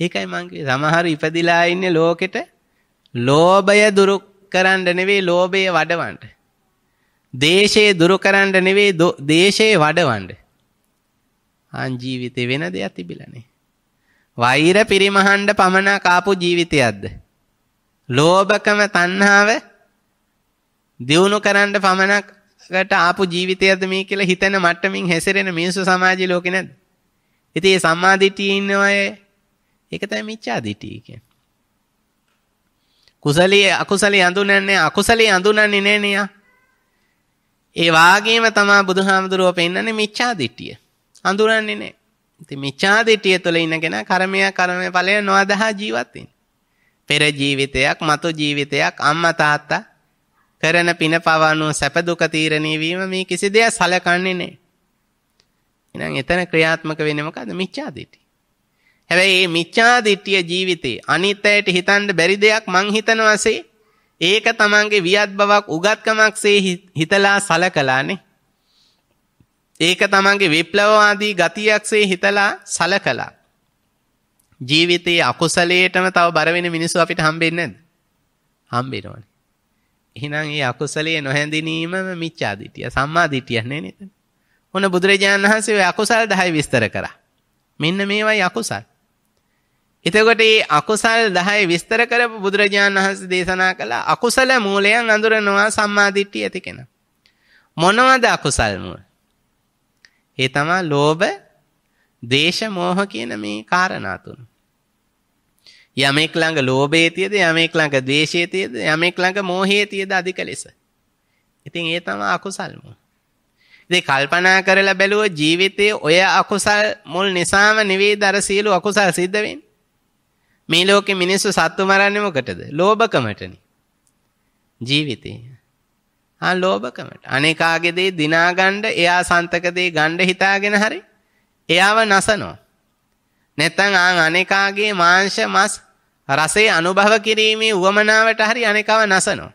ඒකයි මං කිව්වේ සමහර ඉපදිලා ඉන්නේ ලෝකෙට ලෝභය දුරු කරන්න නෙවෙයි ලෝභය වඩවන්න. දේශේ දුරු කරන්න නෙවෙයි දේශේ වඩවන්න. ආන් ජීවිතේ වෙන දෙයක් තිබිලානේ. වෛර පිරිමහන්න පමණ කාපු ජීවිතයක්ද? ලෝභකම තණ්හාව දියුණු කරන්න පමණකට ආපු ජීවිතයද මේ කියලා හිතන මට්ටමින් හැසිරෙන මිනිස්සු සමාජ ලෝකේ නැද්ද? ඉතින් මේ සම්මා දිටියේ ඉන්න අය ඒක තමයි මිච්ඡා දිටිය කියන්නේ. කුසලයේ අකුසලයේ අඳුනන්නේ අකුසලයේ අඳුනන්නේ නෑ නිය. ඒ වාගේම තමයි බුදුහාමුදුරුවෝ පෙන්නන්නේ මිච්ඡා දිටිය. අඳුරන්නේ නෑ. ඉතින් මිච්ඡා දිටිය තුළ ඉන්නගෙන කර්මය කර්ම ඵලය නොඅදහා ජීවත් වෙන. පෙර ජීවිතයක්, මතු ජීවිතයක්, අම්මා තාත්තා කරන පින පවණු සැප දුක තීරණය වීම මේ කිසි දෙයක් සලකන්නේ නැහැ. එහෙනම් එතන ක්‍රියාත්මක වෙන්නේ මොකද්ද? මිච්ඡා දිට්ඨිය. හැබැයි මේ මිච්ඡා දිට්ඨිය ජීවිතේ අනිත්‍යයට හිතන්න බැරි දෙයක් මං හිතනවාසේ ඒක තමන්ගේ වියත් බවක් උගත්කමක්සේ හිතලා සලකලානේ. ඒක තමන්ගේ විප්ලවවාදී ගතියක්සේ හිතලා සලකලා. ජීවිතයේ අකුසලයටම තව බර වෙන මිනිස්සු අපිට හම්බෙන්නේ නැද්ද? හම්බෙනවනේ. එහෙනම් ඒ අකුසලයේ නොහැඳිනීමම මිච්ඡා දිටිය. සම්මා දිටිය නේ නේද? ඔන්න බුදුරජාණන් වහන්සේ ඔය අකුසල් 10 විස්තර කරා. මෙන්න මේවයි අකුසල්. එතකොට මේ අකුසල් 10 විස්තර කරපු බුදුරජාණන් වහන්සේ දේශනා කළ අකුසල මූලයන් අඳුරනවා සම්මාදිට්ඨිය ඇති කෙනා. මොනවද අකුසල් මූල? ඒ තමයි ලෝභ, දේශ, මෝහ කියන මේ காரணා තුන. යමෙක් ළඟ ලෝභයේ තියද යමෙක් ළඟ ද්වේෂයේ තියද යමෙක් ළඟ මෝහයේ තියද අධික ලෙස. ඉතින් ඒ තමයි අකුසල් මුල්. ඉතින් කල්පනා කරලා බැලුවොත් ජීවිතයේ ඔය අකුසල් මුල් නිසාම නෙවෙයි දර සීළු අකුසල් සිද්ධ වෙන්නේ. මේ ලෝකේ මිනිස්සු සත්තු මරන්නේ මොකටද? ලෝභකමටනේ. ජීවිතේ. ආ ලෝභකමට. අනේකාගේ දේ දිනා ගන්න, එයා සන්තක දේ ගන්න හිතාගෙන හරි. එයාව නසනවා. නැත්නම් ආන් අනේකාගේ මාංශ මස් රසයේ අනුභව කිරීමේ උවමනාවට හරි අනේකව නසනවා.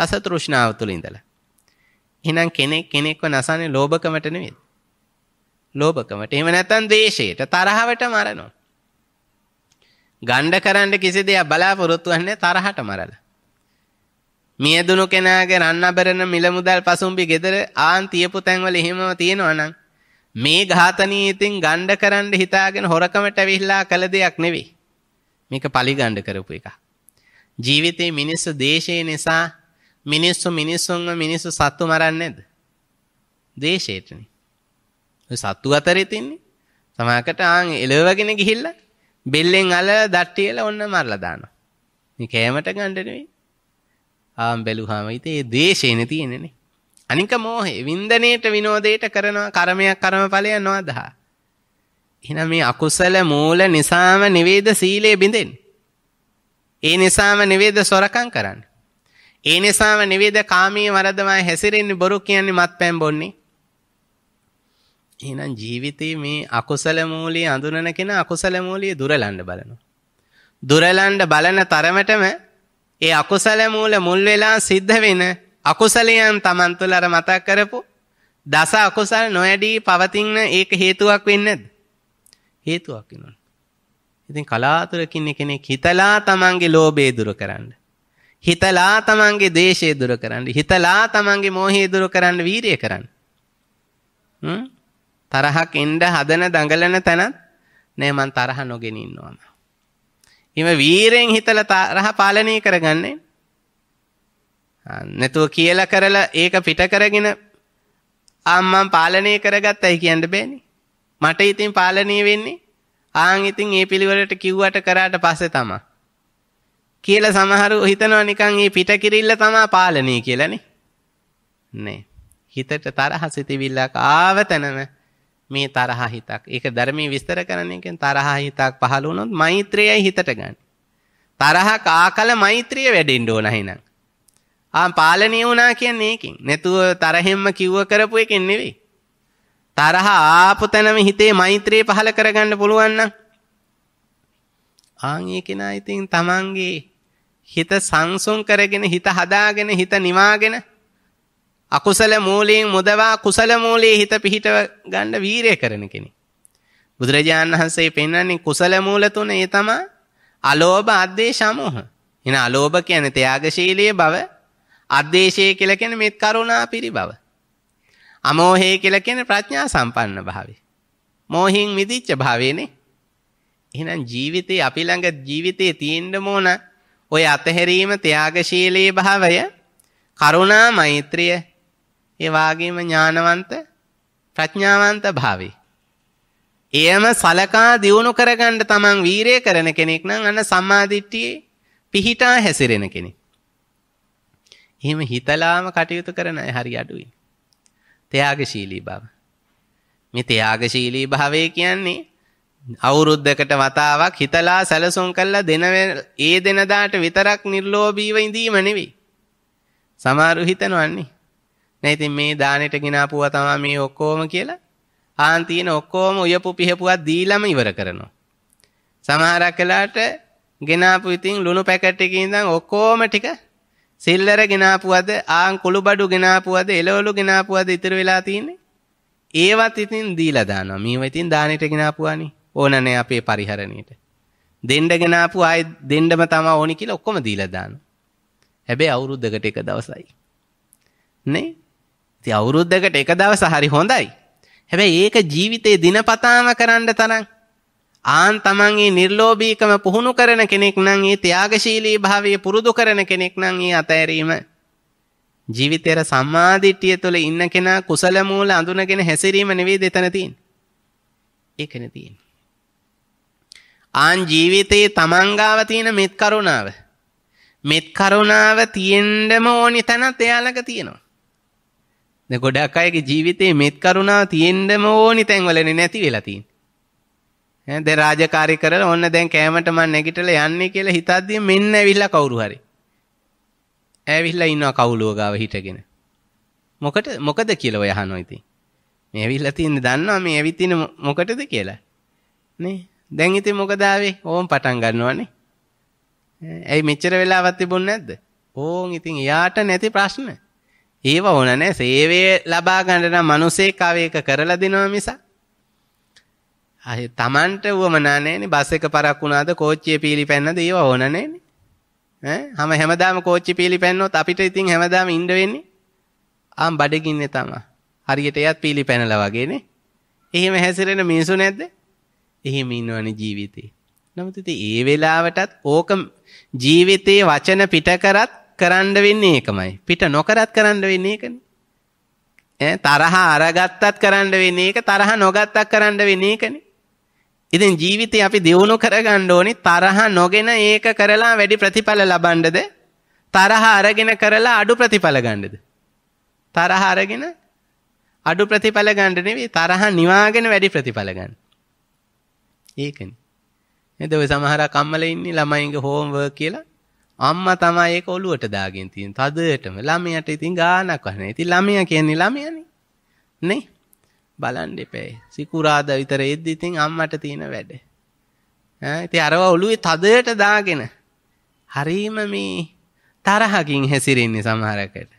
රස තෘෂ්ණාව තුළ ඉඳලා. එහෙනම් කෙනෙක් කෙනෙක්ව නසන්නේ ලෝභකමට නෙවෙයි. ලෝභකමට. එහෙම නැත්නම් ද්වේෂයට, තරහවට මරනවා. ගණ්ඩ කරන්න කිසි දෙයක් බලාපොරොත්තු වෙන්නේ තරහට මරලා. මියදුණු කෙනාගේ රන්නබරන මිල මුදල් පසුම්බි ගෙදර ආන් තියපු තැන්වල එහෙමම තියෙනවා නම් මේ ඝාතනී ඉතින් ගණ්ඩ කරන්න හිතාගෙන හොරකමට ඇවිල්ලා කළ දෙයක් නෙවෙයි. මේක පලිගණ්ඩ කරපු එක. ජීවිතේ මිනිස්සු දේශය නිසා මිනිස්සු මිනිස්සුන්ව මිනිස්සු සත්තු මරන්නේ නැද්ද? දේශයටනේ. ඔය සත්තු අතරේ තින්නේ. සමාකට ආන් එළවගෙන ගිහිල්ලා බෙල්ලෙන් අලලා දට්ටියලා ඔන්න මරලා දානවා. මේ කෑමට ගණ්ඩ නෙවෙයි. ආම් බැලුවාම ඉතින් ඒ දේශයනේ තියෙන්නේ නේ. අනික මෝහේ වින්දනයේට විනෝදයට කරන කර්මයක් කර්මඵලය නොඅදහා. එහෙනම් මේ අකුසල මූල නිසාම නිවේද සීලය බිඳෙන්නේ. ඒ නිසාම නිවේද සොරකම් කරන්නේ. ඒ නිසාම නිවේද කාමී වරදමයි හැසිරෙන්නේ බොරු කියන්නේ මත්පැන් බොන්නේ. එහෙනම් ජීවිතේ මේ අකුසල මූලිය අඳුනන කෙනා අකුසල මූලිය දුරලන්න බලනවා. දුරලන්න බලන තරමටම ඒ අකුසල මූල මුල් වෙලා සිද්ධ වෙන අකුසලයන් Taman තුල අර මතක් කරපු දස අකුසල් නොඇදී පවතින ඒක හේතුවක් වෙන්නේ නැද්ද? හේතුවක් වෙනවා. ඉතින් කලාතුරකින් කෙනෙක් හිතලා Tamanගේ ලෝභය දුරු කරන්න. හිතලා Tamanගේ දේශය දුරු කරන්න. හිතලා Tamanගේ මෝහය දුරු කරන්න වීරිය කරන්න. හ්ම් තරහක් එන්න හදන දඟලන තැනත් නෑ මං තරහ නොගෙන ඉන්නවා. ඊම වීරෙන් හිතලා තරහ පාලනය කරගන්නේ නැතුව කියලා කරලා ඒක පිට කරගෙන ආම්මන් පාලනය කරගත්තයි කියන්න බෑනේ. මට ඉතින් පාලනය වෙන්නේ ආන් ඉතින් ඒ පිළිවෙලට කිව්වට කරාට පස්සේ තමයි. කියලා සමහරු හිතනවා නිකන් මේ පිට කිරිල්ල තමයි පාලනය කියලානේ. නේ. හිතට තරහ සිතවිල්ලක් ආවතනම මේ තරහ හිතක්. ඒක ධර්මයේ විස්තර කරන එකෙන් තරහ හිතක් පහළ වුණොත් මෛත්‍රියයි හිතට ගන්න. තරහ කාකල මෛත්‍රිය වැඩෙන්න ඕන එහෙනම්. ආ පාලනය වුණා කියන්නේ ඒකෙන්. නැතුව තරහෙන්ම කිව්ව කරපු එකෙන් නෙවෙයි. තරහ ආපු තැනම හිතේ මෛත්‍රිය පහල කරගන්න පුළුවන් නම් ආන් ඒ කෙනා ඉතින් තමන්ගේ හිත සංසුන් කරගෙන හිත හදාගෙන හිත නිවාගෙන අකුසල මූලයෙන් මුදවා කුසල මූලයේ හිත පිහිටව ගන්න වීරය කරන කෙනෙක්. බුදුරජාණන් වහන්සේ පෙන්වන්නේ කුසල මූල තුන ඒ තමයි අලෝභ, අද්වේෂ, අමෝහ. එන අලෝභ කියන්නේ ත්‍යාගශීලී බව, අද්දේශය කියලා කියන්නේ මේ කරුණා පිරිබව. අමෝහය කියලා කියන්නේ ප්‍රඥා සම්පන්න භාවය. මෝහින් මිදිච්ච භාවයනේ. එහෙනම් ජීවිතේ අපි ළඟ ජීවිතේ තියෙන්න ඕන ඔය අතහැරීම ත්‍යාගශීලී භාවය කරුණා මෛත්‍රිය ඒ වාගේම ඥානවන්ත ප්‍රඥාවන්ත භාවය. එයම සලකා දියුණු කරගන්න තමන් වීරය කරන කෙනෙක් නම් අන්න සම්මාදිට්ඨියේ පිහිටා හැසිරෙන කෙනෙක්. එහෙම හිතලාම කටයුතු කරන අය හරි අඩුයි. ත්‍යාගශීලී බව. මේ ත්‍යාගශීලී භාවය කියන්නේ අවුරුද්දකට වතාවක් හිතලා සැලසුම් කළා දෙන ඒ දෙනදාට විතරක් නිර්ලෝභීව ඉඳීම නෙවෙයි. සමහරු හිතනවන්නේ. නෑ ඉතින් මේ දානෙට ගినాපුවා තමයි මේ ඔක්කොම කියලා. ආන් තියෙන ඔක්කොම උයපු පිහපුවක් දීලම ඉවර කරනවා. සමහරක් වෙලාට ගෙනාපු ඉතින් ලුණු පැකට් එකේ ඉඳන් ඔක්කොම ටික සිල්ලර ගෙනාපුවද ආන් කුළුබඩු ගෙනාපුවද එළවලු ගෙනාපුවද ඉතුරු වෙලා තියෙන්නේ ඒවත් ඉතින් දීලා දානවා මේව ඉතින් දානෙට ගෙනාපුවානි ඕන නැහැ අපේ පරිහරණයට දෙන්න ගෙනාපු ආයි දෙන්නම තමයි ඕනි කියලා ඔක්කොම දීලා දානවා හැබැයි අවුරුද්දකට එක දවසයි නේ ඉතින් අවුරුද්දකට එක දවස හරි හොඳයි හැබැයි ඒක ජීවිතේ දිනපතාම කරන්න තරම් ආන් තමන්ගේ නිර්ලෝභීකම පුහුණු කරන කෙනෙක් නම් ඒ ත්‍යාගශීලී භාවය පුරුදු කරන කෙනෙක් නම් ඒ අතෑරීම ජීවිතේර සම්මාදිට්ඨිය තුළ ඉන්න කෙනා කුසල මූල අඳුනගෙන හැසිරීම නෙවෙයි දෙතන තියෙන්නේ. ඒකනේ තියෙන්නේ. ආන් ජීවිතේ තමන්ගාව තියෙන මෙත් කරුණාව. මෙත් කරුණාව තියෙන්නම ඕනි තැනත් එයාලක තියෙනවා. දැන් ගොඩක් අයගේ ජීවිතේ මෙත් කරුණාව තියෙන්නම ඕනි තැන්වලනේ නැති වෙලා තියෙන්නේ. දැන් රාජකාරී කරලා ඔන්න දැන් කෑමට මම නැගිටලා යන්නේ කියලා හිතද්දී මෙන්න ඇවිල්ලා කවුරු හරි. ඇවිල්ලා ඉන්නවා කවුලුව ගාව හිටගෙන. මොකට මොකද කියලා ඔය අහනවා ඉතින්. මේ ඇවිල්ලා තින්නේ දන්නවා මේ ඇවිත් ඉන්නේ මොකටද කියලා. නේ? දැන් ඉතින් මොකද ආවේ? ඕම් පටන් ගන්නවානේ. ඇයි මෙච්චර වෙලාවක් තිබුණ නැද්ද? ඕන් ඉතින් එයාට නැති ප්‍රශ්න. ඒව ඕන නැහැ. සේවය ලබා ගන්න නම් මිනිස්සේ කවේක කරලා දෙනවා මිසක් අය Tamanට වමනා නැහැනේ බස් එක පරක් වුණාද කෝච්චිය පීලි පැන්නද ඒව ඕන නැහැනේ ඈ හැම හැමදාම කෝච්චි පීලි පැන්නොත් අපිට ඉතින් හැමදාම ඉන්න වෙන්නේ ආම් බඩගින්නේ තමයි හරියට එයත් පීලි පැනලා වගේනේ එහෙම හැසිරෙන මිනිසු නැද්ද එහෙම ඉන්නවනේ ජීවිතේ නමුත් ඉතින් ඒ වෙලාවටත් ඕක ජීවිතේ වචන පිට කරත් කරන්න වෙන්නේ ඒකමයි පිට නොකරත් කරන්න වෙන්නේ ඒකනේ ඈ තරහ අරගත්තත් කරන්න වෙන්නේ ඒක තරහ නොගත්තත් කරන්න වෙන්නේ ඒකනේ ඉතින් ජීවිතේ අපි දියුණු කරගන්න ඕනි තරහ නොගෙන ඒක කරලා වැඩි ප්‍රතිඵල ලබන්නද? තරහ අරගෙන කරලා අඩු ප්‍රතිඵල ගන්නද? තරහ අරගෙන අඩු ප්‍රතිඵල ගන්න නෙවෙයි තරහ නිවාගෙන වැඩි ප්‍රතිඵල ගන්න. ඒකනේ. නේද ඔය සමහර කම්මල ඉන්නේ ළමයින්ගේ homework කියලා අම්මා තමයි ඒක ඔලුවට දාගෙන තියෙන. තදටම ළමයාට ඉතින් ගානක් වහන. ඉතින් ළමයා කියන්නේ ළමයානේ. නේ? බලන්න එපැයි. සිකුරාදා විතර එද්දි ඉතින් අම්මට තියෙන වැඩ. ඈ ඉතින් අරව ඔළුවේ තදයට දාගෙන හරීම මේ තරහකින් හැසිරෙන්නේ සමහරකට.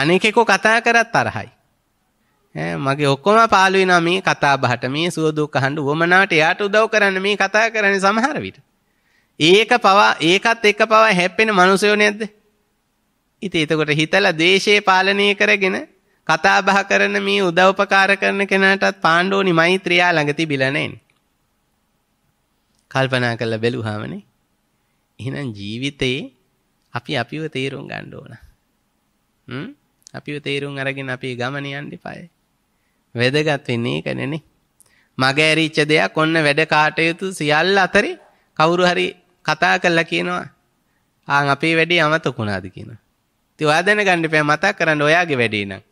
අනෙක් එක්ක කතා කරත් තරහයි. ඈ මගේ ඔක්කොම පාළු වෙනා මේ කතා බහට මේ සුව දුක් අහන්න වමනාට එයාට උදව් කරන්න මේ කතා කරන්නේ සමහර විට. ඒක පවා ඒකත් එක පවා හැප්පෙන මිනිසයෝ නැද්ද? ඉතින් එතකොට හිතලා ද්වේෂය පාලනය කරගෙන කතා බහ කරන මේ උදව්පකාර කරන කෙනාටත් පාණ්ඩෝනි මෛත්‍රියා ළඟ තිබිලා නැන්නේ. කල්පනා කරලා බැලුවාමනේ. එහෙනම් ජීවිතේ අපි අපිව තේරුම් ගන්න ඕන. හ්ම්? අපිව තේරුම් අරගෙන අපේ ගමන යන්න එපායි. වැදගත් වෙන්නේ ඒක නෙනේ. මග ඇරිච්ච දෙයක් ඔන්න වැඩ කාටයුතු සියල්ල අතරේ කවුරු හරි කතා කරලා කියනවා ආන් අපේ වැඩේ අමතකුණාද කියනවා. ඉතින් ඔයා දැනගන්න එපා මතක් කරන්න ඔයාගේ වැඩේ නම්.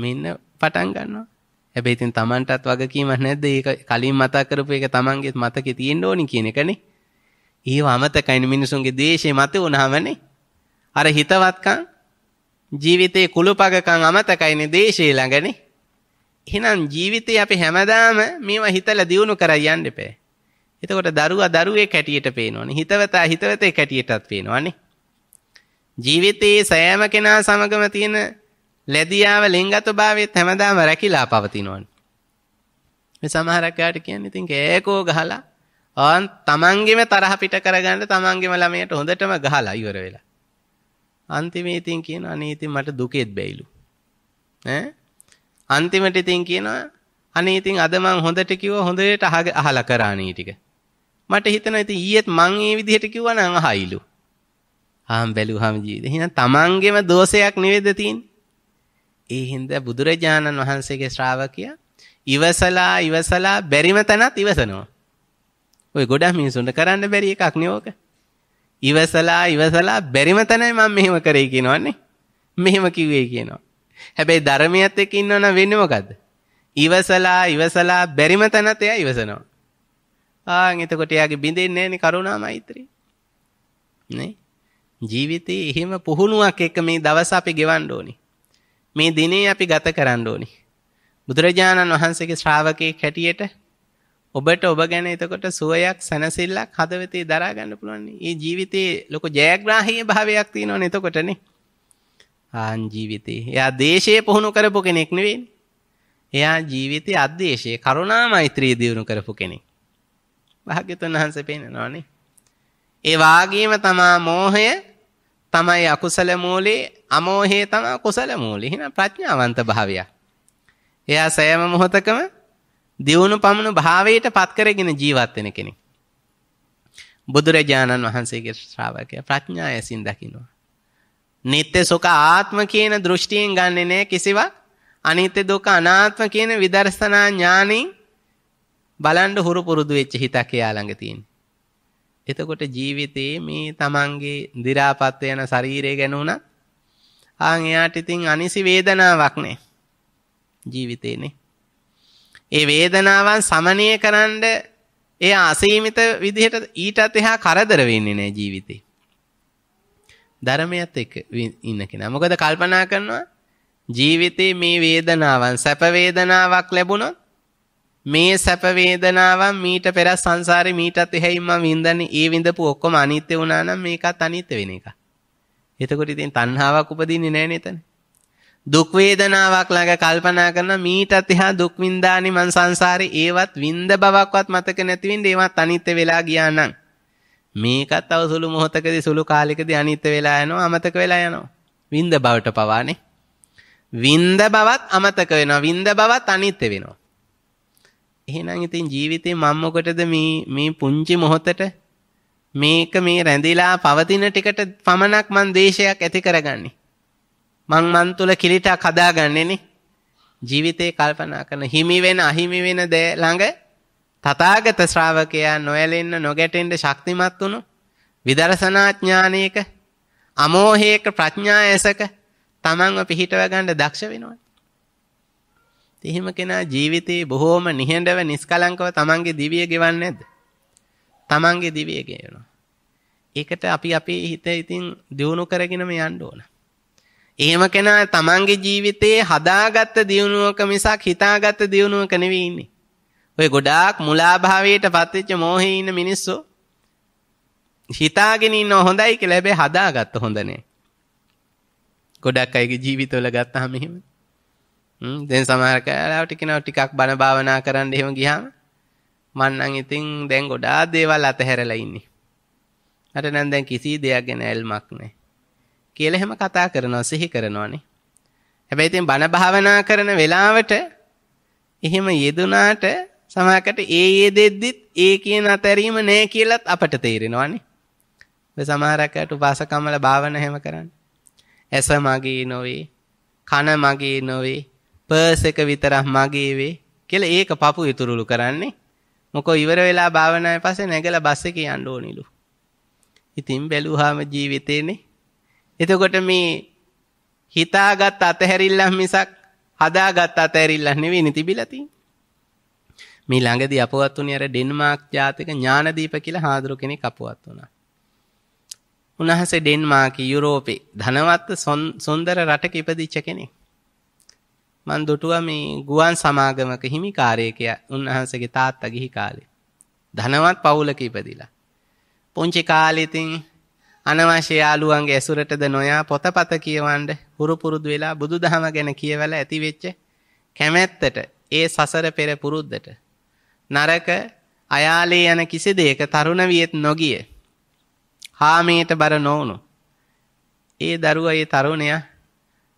මෙන්න පටන් ගන්නවා හැබැයි ඉතින් Tamanටත් වගකීමක් නැද්ද ඒක කලින් මතක් කරපු එක Tamanගෙත් මතකේ තියෙන්න ඕනි කියන එකනේ ඒව අමතකයින මිනිසුන්ගේ දේශේ මත වුණාමනේ අර හිතවත්කම් ජීවිතේ කුළුපගකම් අමතකයිනේ දේශේ ළඟනේ එහෙනම් ජීවිතේ අපි හැමදාම මේවා හිතලා දියුණු කරයි යන්න එපා එතකොට දරුවා දරුවේ කැටියට පේනවනේ හිතවතා හිතවතේ කැටියටත් පේනවනේ ජීවිතේ සෑම කෙනා සමගම තියෙන ලැබියාව ලිංගත්වභාවයත් හැමදාම රැකිලා පවතිනවනේ. මේ සමහරක් යාට කියන්නේ ඉතින් කෑකෝ ගහලා ආන් තමන්ගෙම තරහ පිට කරගන්න තමන්ගෙම ළමයට හොඳටම ගහලා ඉවර වෙලා. අන්තිමේ ඉතින් කියනවා අනේ ඉතින් මට දුකෙත් බැයිලු. ඈ අන්තිමට ඉතින් කියනවා අනේ ඉතින් අද මං හොඳට කිව්ව හොඳට අහලා කරා නේ ටික. මට හිතෙනවා ඉතින් ඊයේත් මං මේ විදිහට කිව්වා නම් අහයිලු. ආම් බැලුවාම ජීවිතේ. එහෙනම් තමන්ගෙම දෝෂයක් නෙවෙයිද තියෙන්නේ? ඒ හින්දා බුදුරජාණන් වහන්සේගේ ශ්‍රාවකයා ඉවසලා ඉවසලා බැරිම තැනත් ඉවසනවා. ඔය ගොඩක් මිනිසුන්ට කරන්න බැරි එකක් නේ ඉවසලා ඉවසලා බැරිම තැනයි මම මෙහෙම කරේ කියනවන්නේ. මෙහෙම කිව්වේ කියනවා. හැබැයි ධර්මියත් එක්ක ඉන්නවනම් වෙන්නේ මොකද්ද? ඉවසලා ඉවසලා බැරිම තැනත් එයා ඉවසනවා. ආන් එතකොට එයාගේ බින්දෙන්නේ නැනේ කරුණා මෛත්‍රී. නේ? ජීවිතේ එහෙම පුහුණුවක් එක්ක මේ දවස් අපි ගෙවන්න ඕනේ. මේ දිනේ අපි ගත කරන්න ඕනි. බුදුරජාණන් වහන්සේගේ ශ්‍රාවකෙක් හැටියට ඔබට ඔබ ගැන එතකොට සුවයක් සැනසෙල්ලක් හදවතේ දරා ගන්න පුළුවන්. මේ ජීවිතේ ලොකු ජයග්‍රාහී භාවයක් තියෙනවනේ එතකොටනේ. ආන් ජීවිතේ. එයා දේශේ පුහුණු කරපු කෙනෙක් නෙවෙයි. එයා ජීවිතේ අද්දේශේ කරුණා මෛත්‍රී දියුණු කරපු කෙනෙක්. භාග්‍යතුන් වහන්සේ පෙන්නනවානේ. ඒ වාගේම තමා මෝහය තමයි අකුසල මූලේ අමෝහය තමයි කුසල මූලේ. එහෙනම් ප්‍රඥාවන්ත භාවයක්. එයා සෑම මොහොතකම දියුණු පමණු භාවයට පත් කරගෙන ජීවත් වෙන කෙනෙක්. බුදුරජාණන් වහන්සේගේ ශ්‍රාවකයා ප්‍රඥා ඇසින් දකිනවා. නිත්‍ය සුඛ ආත්ම කියන දෘෂ්ටියෙන් ගන්නෙ නෑ කිසිවක්. අනිත්‍ය දුක්ඛ අනාත්ම කියන විදර්ශනා ඥාණයෙන් බලන් හුරු පුරුදු වෙච්ච හිතක් එයා ළඟ තියෙනවා. එතකොට ජීවිතේ මේ තමන්ගේ දිරාපත් වෙන ශරීරය ගැන උනත් ආන් එයාට ඉතින් අනිසි වේදනාවක් නේ ජීවිතේනේ. ඒ වේදනාවන් සමනය කරන්න ඒ අසීමිත විදිහට ඊටත් එහා කරදර වෙන්නේ නැහැ ජීවිතේ. ධර්මයත් එක්ක ඉන්න කෙනා. මොකද කල්පනා කරනවා ජීවිතේ මේ වේදනාවන් සැප වේදනාවක් ලැබුණොත් මේ සැප වේදනාවන් මීට පෙර සංසාරේ මීටත් එහෙයින් මම වින්දන්නේ ඒ විඳපු ඔක්කොම අනිත්‍ය වුණා නම් මේකත් අනිත්‍ය වෙන එක. එතකොට ඉතින් තණ්හාවක් උපදින්නේ නැහැ නේද? දුක් වේදනාවක් ළඟ කල්පනා කරන මීටත් එහා දුක් විඳානි මං සංසාරේ ඒවත් විඳ බවක්වත් මතක නැති වෙන්නේ ඒවත් අනිත්‍ය වෙලා ගියා නම් මේකත් අව සුළු මොහොතකදී සුළු කාලයකදී අනිත්‍ය වෙලා යනවා අමතක වෙලා යනවා විඳ බවට පවානේ විඳ බවත් අමතක වෙනවා විඳ බවත් අනිත්‍ය වෙනවා එහෙනම් ඉතින් ජීවිතේ මම මොකටද මේ මේ පුංචි මොහොතට මේක මේ රැඳිලා පවතින ටිකට පමණක් මං දේශයක් ඇති කරගන්නේ. මං මන් තුල කිලිටක් හදාගන්නේනේ. ජීවිතේ කල්පනා කරන හිමි වෙන අහිමි වෙන දේ ළඟ තථාගත ශ්‍රාවකයා නොයැලෙන්න නොගැටෙන්න ශක්තිමත් වුණු විදර්ශනා ඥානයක අමෝහයක ප්‍රඥා ඇසක තමන්ව පිහිටව ගන්න දක්ෂ වෙනවා. එහෙම කෙනා ජීවිතේ බොහෝම නිහඬව නිස්කලංකව තමන්ගේ දිවිය ගෙවන්නේ නැද්ද? තමන්ගේ දිවිය ගෙවනවා. ඒකට අපි අපේ හිත ඉතින් දියුණු කරගෙනම යන්න ඕන. එහෙම කෙනා තමන්ගේ ජීවිතේ හදාගත්ත දියුණුවක මිසක් හිතාගත්ත දියුණුවක නෙවෙයි ඉන්නේ. ඔය ගොඩාක් මුලාභාවයට පත්වෙච්ච මෝහේ ඉන්න මිනිස්සු හිතාගෙන ඉන්න හොඳයි කියලා හැබැයි හදාගත්ත හොඳ නෑ. ගොඩක් අයගේ ජීවිතවල ගත්තාම එහෙමයි. හ්ම් දැන් සමහර කාලාවට කියනවා ටිකක් බණ භාවනා කරන්න එහෙම ගියාම මං නම් ඉතින් දැන් ගොඩාක් දේවල් අතහැරලා ඉන්නේ. මට නම් දැන් කිසි දෙයක් ගැන ඇල්මක් නැහැ. කියලා එහෙම කතා කරනවා සිහි කරනවානේ. හැබැයි ඉතින් බණ භාවනා කරන වෙලාවට එහෙම යෙදුනාට සමහරකට ඒ ඒ දෙද්දිත් ඒ කියන අතරීම නැහැ කියලත් අපට තේරෙනවානේ. ඔය සමහරකට උපාසකම්මල භාවනා හැම කරන්නේ. ඇස මගේ නොවේ, කන මගේ නොවේ, පර්ස් එක විතරක් මගේ වේ කියලා ඒක papu ඉතුරුලු කරන්නේ. මොකෝ ඉවර වෙලා භාවනාවේ පස්සේ නැගලා බස් එකේ යන්න ඕනිලු. ඉතින් බැලුවාම ජීවිතේනේ. එතකොට මේ හිතාගත් අතහැරිල්ලක් මිසක් හදාගත් අතහැරිල්ලක් නෙවෙයි තිබිලා තියෙන්නේ. මේ ළඟදී අපවත් වුණේ අර ඩෙන්මාර්ක් ජාතික ඥානදීප කියලා හාදුරු කෙනෙක් අපවත් වුණා. උන්වහන්සේ ඩෙන්මාර්ක් යුරෝපේ ධනවත් සොන්දර රටක ඉපදිච්ච කෙනෙක්. මං දුටුවා මේ ගුවන් සමාගමක හිමිකාරයෙක් උන්වහන්සේගේ තාත්තා ගිහි කාලේ. ධනවත් පවුලක ඉපදිලා. පුංචි කාලේ ඉතින් අනවශ්‍ය යාළුවන්ගේ ඇසුරටද නොයා පොතපත කියවන්න හුරු පුරුදු වෙලා බුදුදහම ගැන කියවලා ඇති වෙච්ච කැමැත්තට ඒ සසර පෙර පුරුද්දට නරක අයාලේ යන කිසි දෙයක තරුණ වියත් නොගිය හාමීට බර නොවුණු ඒ දරුවා ඒ තරුණයා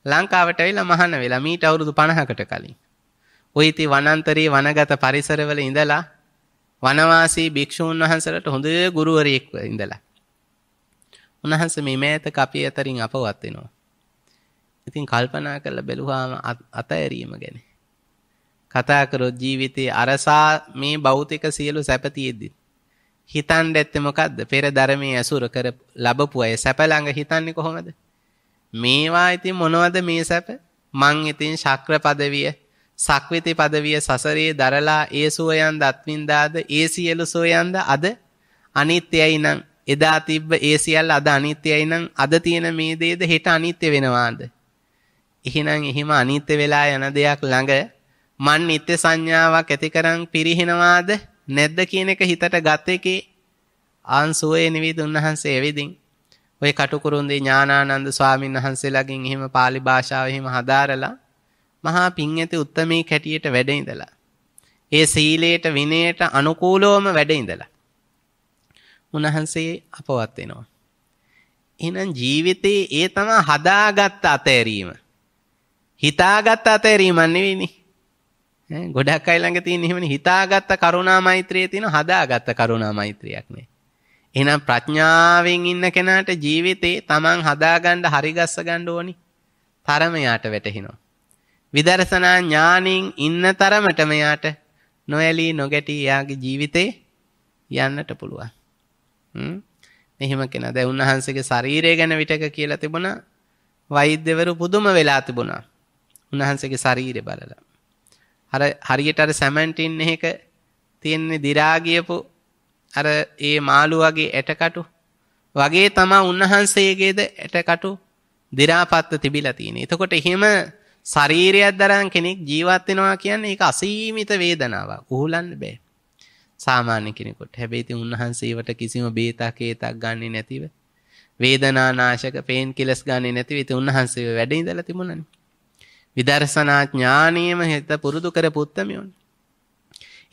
ලංකාවට ඇවිල්ලා මහාන වෙලා මීට අවුරුදු 50කට කලින් ඔය ඉති වනාන්තරී වනගත පරිසරවල ඉඳලා වනවාසී භික්ෂූන් වහන්සේලාට හොඳ ගුරුවරයෙක් ඉඳලා උන්වහන්සේ මේ මෑතක අපි අතරින් අපවත් වෙනවා. ඉතින් කල්පනා කරලා බැලුවාම අතෑරීම ගැන කතා කරොත් ජීවිතේ අරසා මේ භෞතික සියලු සැපතියෙද්දි හිතන්න ඇත්තේ මොකද්ද? පෙර ධර්මයේ අසුර කර ලැබපු අය සැප ළඟ හිතන්නේ කොහොමද? මේවා ඉතින් මොනවද මේ සැප? මං ඉතින් ශක්‍ර පදවිය, සක්විති පදවිය සසරේ දරලා ඒ සෝයන් දත්වින්දාද ඒ සියලු සෝයන්ද අද අනිත්‍යයි නම් එදා තිබ්බ ඒ සියල්ල අද අනිත්‍යයි නම් අද තියෙන මේ දේද හෙට අනිත්‍ය වෙනවාද? එහෙනම් එහෙම අනිත්‍ය වෙලා යන දෙයක් ළඟ මන් නිත්‍ය සංඥාවක් ඇතිකරන් පිරිහිනවාද නැද්ද කියන එක හිතට ගත එකේ ආන් සෝයේ නිවිද උන්වහන්සේ එවිදින් ඔය කටුකුරුන්දී ඥානානන්ද ස්වාමීන් වහන්සේලාගෙන් එහෙම pāli භාෂාව එහෙම හදාරලා මහා පිං ඇති උත්තමී කැටියට වැඩ ඉඳලා ඒ සීලයට විනයට අනුකූලවම වැඩ ඉඳලා උන්වහන්සේ අපවත් වෙනවා. එහෙනම් ජීවිතේ ඒ තමයි හදාගත්ත අතෑරීම. හිතාගත්ත අතෑරීමක් නෙවෙයිනේ. ගොඩක් අය ළඟ තියෙන එහෙමනේ හිතාගත්ත කරුණා මෛත්‍රියේ තියෙන හදාගත්ත කරුණා මෛත්‍රියක් නේ. එහෙනම් ප්‍රඥාවෙන් ඉන්න කෙනාට ජීවිතේ Taman හදාගන්න හරිගස්ස ගන්න ඕනි. තරම යාට වැටහිනවා. විදර්ශනා ඥානින් ඉන්න තරමටම යාට නොඇලී නොගැටි යාගේ ජීවිතේ යන්නට පුළුවන්. හ්ම්. මෙහෙම කෙනා දැන් උන්වහන්සේගේ ශරීරය ගැන විතක කියලා තිබුණා වෛද්‍යවරු පුදුම වෙලා තිබුණා උන්වහන්සේගේ ශරීරය බලලා අර හරියට අර සැමන්ටින් එකක තියෙන දි รา ගියපු අර ඒ මාළු වගේ ඇටකටු වගේ තමා උන්වහන්සේගේද ඇටකටු දිරාපත්ව තිබිලා තියෙන්නේ. එතකොට එහෙම ශරීරයක් දරන් කෙනෙක් ජීවත් වෙනවා කියන්නේ ඒක අසීමිත වේදනාවක්. උහුලන්න බෑ. සාමාන්‍ය කෙනෙකුට. හැබැයි ඉතින් උන්වහන්සේවට කිසිම බේතක් හේතක් ගන්නෙ නැතිව වේදනානාශක පේන් කිලස් ගන්නෙ නැතිව ඉතින් උන්වහන්සේව වැඩ ඉඳලා තිබුණානේ. විදර්ශනා ඥානියම හිත පුරුදු කර පුත්තමියෝනේ.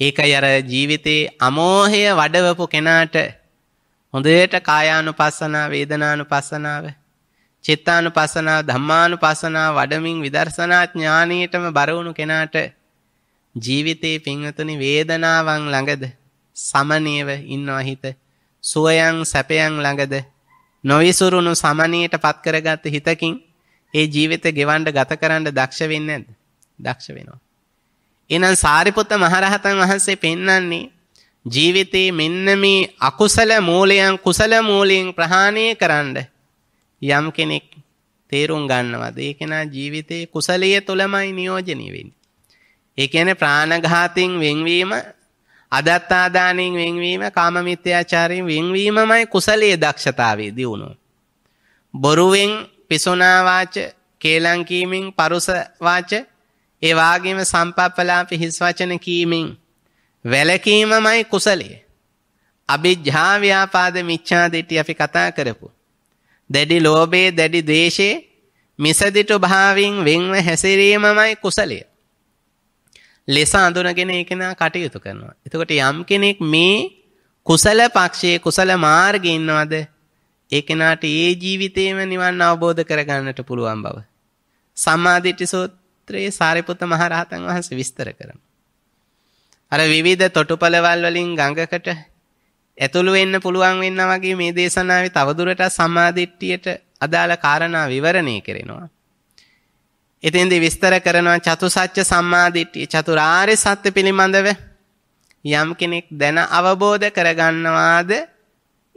ඒකයි අර ජීවිතේ අමෝහය වඩවපු කෙනාට හොඳට කායානුපස්සනා, වේදනානුපස්සනාව, චිත්තානුපස්සනා, ධම්මානුපස්සනා වඩමින් විදර්ශනා ඥානීයටම බර වුණු කෙනාට ජීවිතේ පින්වතුනි වේදනාවන් ළඟද සමනීයව ඉන්නවා හිත. සුවයන් සැපයන් ළඟද නොවිසුරුණු සමනීයට පත් කරගත් හිතකින් ඒ ජීවිත ගෙවන්න ගත කරන්න දක්ෂ වෙන්නේ නැද්ද? දක්ෂ වෙනවා. එහෙනම් සාරිපුත්ත මහරහතන් වහන්සේ පෙන්වන්නේ ජීවිතේ මෙන්න මේ අකුසල මූලයන් කුසල මූලයෙන් ප්‍රහාණය කරන්න යම් කෙනෙක් තේරුම් ගන්නවද ඒ කෙනා ජීවිතේ කුසලයේ තුලමයි නියෝජනය වෙන්නේ. ඒ කියන්නේ ප්‍රාණඝාතයෙන් වෙන්වීම, අදත්තාදානයෙන් වෙන්වීම, කාම මිත්‍යාචාරයෙන් වෙන්වීමමයි කුසලයේ දක්ෂතාවයේ දියුණුව. බොරුවෙන්, පිසුනා වාච, කේලම් කීමෙන්, පරුස වාච ඒ වාගේම සම්පප්පලාප හිස් වචන කීමෙන් වැළකීමමයි කුසලයේ. අභිජ්ජා ව්‍යාපාද මිච්ඡා දිට්ඨි අපි කතා කරපු. දැඩි ලෝභයේ දැඩි ද්වේෂයේ මිසදිටු භාවයෙන් වෙන්ව හැසිරීමමයි කුසලය. ලෙස අඳුනගෙන ඒකෙනා කටයුතු කරනවා. එතකොට යම් කෙනෙක් මේ කුසල පක්ෂයේ කුසල මාර්ගයේ ඉන්නවද? ඒ කෙනාට ඒ ජීවිතේම නිවන් අවබෝධ කරගන්නට පුළුවන් බව. සම්මාදිට්ඨිසෝත් සූත්‍රයේ සාරිපුත මහරහතන් වහන්සේ විස්තර කරන. අර විවිධ තොටුපළවල් වලින් ගඟකට ඇතුළු වෙන්න පුළුවන් වෙන්නා වගේ මේ දේශනාවේ තවදුරටත් සමාධිට්ඨියට අදාළ කාරණා විවරණය කරනවා. එතෙන්දී විස්තර කරනවා චතුසත්‍ය සම්මාදිට්ඨිය චතුරාර්ය සත්‍ය පිළිබඳව යම් කෙනෙක් දැන අවබෝධ කරගන්නවාද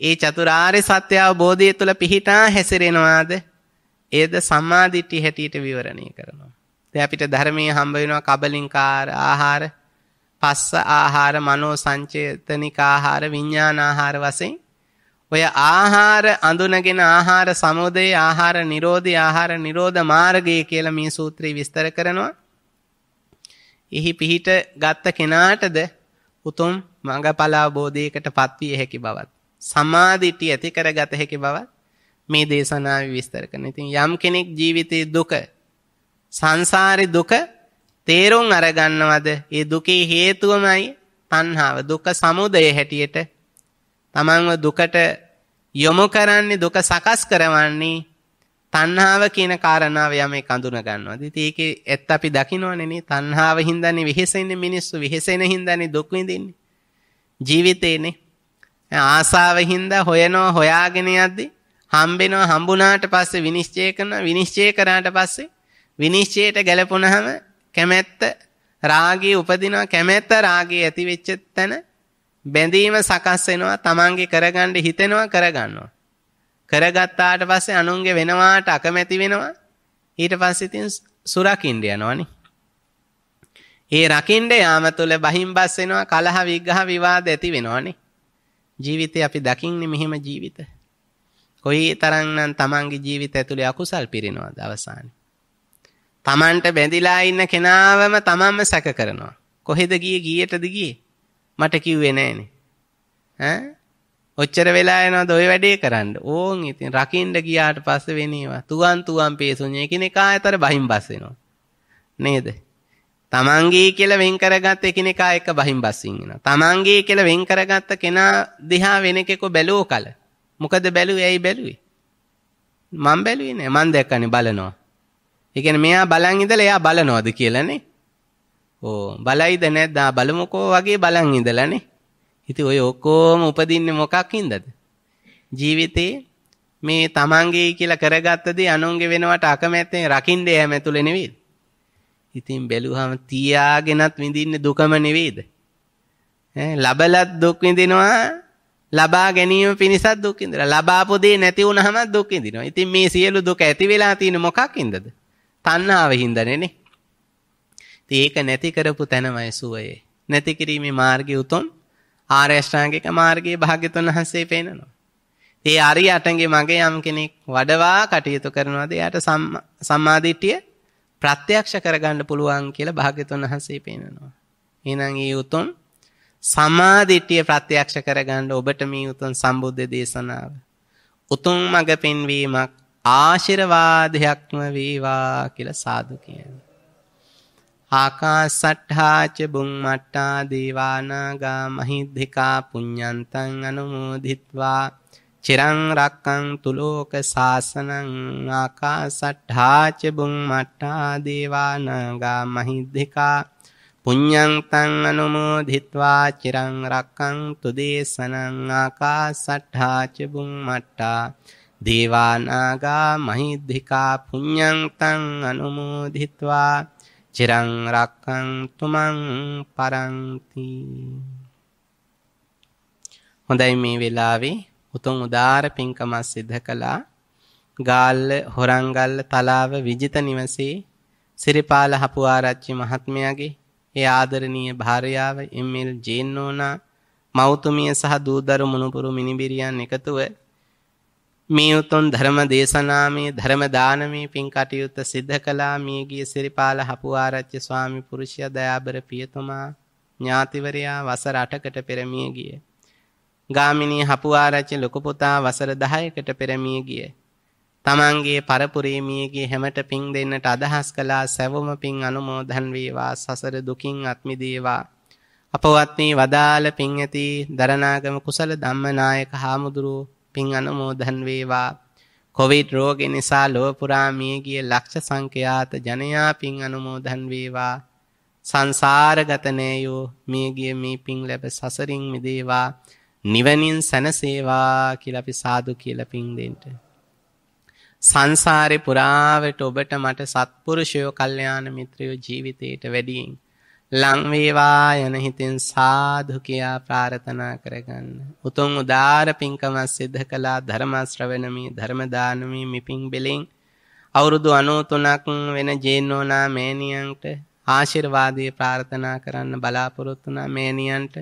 ඒ චතුරාර්ය සත්‍ය අවබෝධය තුළ පිහිටා හැසිරෙනවාද එයද සම්මාදිට්ඨිය හැටියට විවරණය කරනවා. දැන් අපිට ධර්මයේ හම්බ වෙනවා කබලින්කාර ආහාර, පස්ස ආහාර, මනෝ සංචේතනික ආහාර, විඥාන ආහාර වශයෙන් ඔය ආහාර අඳුනගෙන ආහාර සමුදය, ආහාර නිරෝධය, ආහාර නිරෝධ මාර්ගය කියලා මේ සූත්‍රය විස්තර කරනවා. එහි පිහිට ගත්ත කෙනාටද උතුම් මඟඵල අවබෝධයකට පත්විය හැකි බවත් සමාධිටි ඇති කරගත හැකි බවත් මේ දේශනාව විස්තර කරන. ඉතින් යම් කෙනෙක් ජීවිතයේ දුක සංසාරි දුක තේරුම් අරගන්නවද? ඒ දුකේ හේතුවමයි තණ්හාව. දුක සමුදය හැටියට තමන්ව දුකට යොමු කරන්නේ දුක සකස් කරවන්නේ තණ්හාව කියන කාරණාව යමේ කඳුන ගන්නවා. ඉතින් ඒකේ ඇත්ත අපි දකිනවනේ නේ තණ්හාව හින්දානේ විහිසෙන්නේ මිනිස්සු විහිසෙන හින්දානේ දුක් විඳින්නේ. ජීවිතේනේ. ආසාව හින්දා හොයනවා හොයාගෙන යද්දි හම්බෙනවා හම්බුණාට පස්සේ විනිශ්චය කරනවා විනිශ්චය කරාට පස්සේ විනිශ්චයට ගැලපුණහම කැමැත්ත රාගයේ උපදිනවා කැමැත්ත රාගයේ ඇති වෙච්ච තැන බැඳීම සකස් වෙනවා Tamange කරගන්න හිතෙනවා කරගන්නවා කරගත්තාට පස්සේ අනුන්ගේ වෙනවාට අකමැති වෙනවා ඊට පස්සේ ඉතින් සුරකින්න යනවනේ ඒ රකින්න යාම තුළ බහිම්බස් වෙනවා කලහ විග්‍රහ විවාද ඇති වෙනවනේ ජීවිතේ අපි දකින්නේ මෙහෙම ජීවිත කොයි තරම්නම් Tamange ජීවිත ඇතුලේ අකුසල් පිරෙනවද අවසානයේ Tamanට බැඳිලා ඉන්න කෙනාවම තමන්ම සැක කරනවා. කොහෙද ගියේ ගියටද ගියේ? මට කිව්වේ නෑනේ. ඈ ඔච්චර වෙලා යනවාද ওই වැඩේ කරන්න. ඕන් ඉතින් රකින්න ගියාට පස්සේ වෙනේවා. තුවන් තුවන් පේසුන් එකිනෙකා අතර බහින්බස් වෙනවා. නේද? තමන්ගේ කියලා වෙන් කරගත් එකිනෙකා එක බහින්බස්සින් වෙනවා. තමන්ගේ කියලා වෙන් කරගත්ත කෙනා දිහා වෙන කෙනෙක් බැලුවෝ කල. මොකද බැලුවේ ඇයි බැලුවේ? මම බැලුවේ නෑ. මම දැක්කනේ බලනවා. ඒ කියන්නේ මෙයා බලන් ඉඳලා එයා බලනවද කියලානේ. ඕ බලයිද නැද්ද? ආ බලමුකෝ වගේ බලන් ඉඳලානේ. ඉතින් ඔය ඔක්කොම උපදින්නේ මොකක් හින්දාද? ජීවිතේ මේ තමන්ගේ කියලා කරගත්ත දේ අනුන්ගේ වෙනවට අකමැත්තෙන් රකින්නේ හැම ඇතුලේ නෙවෙයි. ඉතින් බැලුවම තියාගෙනත් විඳින්නේ දුකම නෙවෙයිද? ඈ ලබලත් දුක් විඳිනවා ලබා ගැනීම පිණිසත් දුක් විඳිනවා. ලබාපු දේ නැති වුනහම දුක් විඳිනවා. ඉතින් මේ සියලු දුක ඇති වෙලා තියෙන මොකක් හින්දාද? තණ්හාව හින්දානේ ඒක නැති කරපු තැනමයි සුවය. නැති කිරීමේ මාර්ගය උතුම් ආර්ය අෂ්ටාංගික මාර්ගයේ භාග්‍යතුන් වහන්සේ පෙන්නනවා. ඒ ආරි අටන්ගේ මගේ යම් කෙනෙක් වඩවා කටයුතු කරනවාද එයාට සම්මාදිටිය ප්‍රත්‍යක්ෂ කරගන්න පුළුවන් කියලා භාග්‍යතුන් වහන්සේ පෙන්නනවා. එහෙනම් ඒ උතුම් සමාධිට්ඨිය ප්‍රත්‍යක්ෂ කරගන්න ඔබට මේ උතුම් සම්බුද්ධ දේශනාව උතුම් මඟ පෙන්වීමක් ආශිර්වාදයක්ම වේවා කියලා සාදු කියනවා. ආකාසට්ඨාච බුම්මට්ටා දේවානාගා මහිද්దికා පුඤ්ඤන්තං අනුමෝදිත්වා චිරං රක්කන්තු ලෝක සාසනං ආකාසට්ඨාච බුම්මට්ටා දේවානාගා මහිද්దికා පුඤ්ඤන්තං අනුමෝදිත්වා චිරං රක්කන්තු දේශනං ආකාසට්ඨාච බුම්මට්ටා දේවානාගා මහිද්దికා පුඤ්ඤං තං අනුමෝදිත්වා චිරං රක්ඛන්තු මං පරන්ති හොඳයි මේ වෙලාවේ උතුම් උදාර පින්කමක් සිද්ධ කළා ගාල්ල හොරංගල්ල තලාව විජිත නිවසේ සිරිපාල හපුආරච්චි මහත්මයාගේ ඒ ආදරණීය භාර්යාව එම්.එල්. ජේන්නෝනා මෞතුමිය සහ දූදරු මුණුපුරු මිනිබිරියන් එකතුව මේ උතුම් ධර්ම දේශනාමේ ධර්ම දානමේ පින් කටයුත්ත සිද්ධ කළා මියගිය සිරිපාල හපුආරච්චි ස්වාමි පුරුෂයා දයාබර පියතුමා ඥාතිවරයා වසර 8කට පෙර මියගිය. ගාමිණී හපුආරච්චි ලොකු පුතා වසර 10කට පෙර මියගිය. තමන්ගේ පරපුරේ මියගේ හැමට පිං දෙන්නට අදහස් කළා සැවොම පිං අනුමෝදන් වේවා සසර දුකින් අත් මිදේවා අපවත් මේ වදාළ පිං ඇති දරණාගම කුසල ධම්මනායක හාමුදුරුවෝ පින් අනුමෝදන් වේවා කොවිඩ් රෝගය නිසා ලොව පුරා මිය ගිය ලක්ෂ සංඛ්‍යාත ජනයා පින් අනුමෝදන් වේවා සංසාරගත නෑයෝ මියගිය මේ පින් ලැබ සසරින් මිදේවා නිවනින් සැනසේවා කියලා අපි සාදු කියලා පින් දෙන්න. සංසාරේ පුරාවට ඔබට මට සත්පුරුෂයෝ කල්යාණ මිත්‍රයෝ ජීවිතේට වැඩියෙන් ලං වේවා යන හිතෙන් සාදු කියා ප්‍රාර්ථනා කරගන්න. උතුම් උදාර පින්කම සිද්ධ කළා ධර්ම ශ්‍රවණමි ධර්ම දානමි මිපින් බෙලින් අවුරුදු 93ක් වෙන ජේනෝනා මෑණියන්ට ආශිර්වාදයේ ප්‍රාර්ථනා කරන්න බලාපොරොත්තු වුණා මෑණියන්ට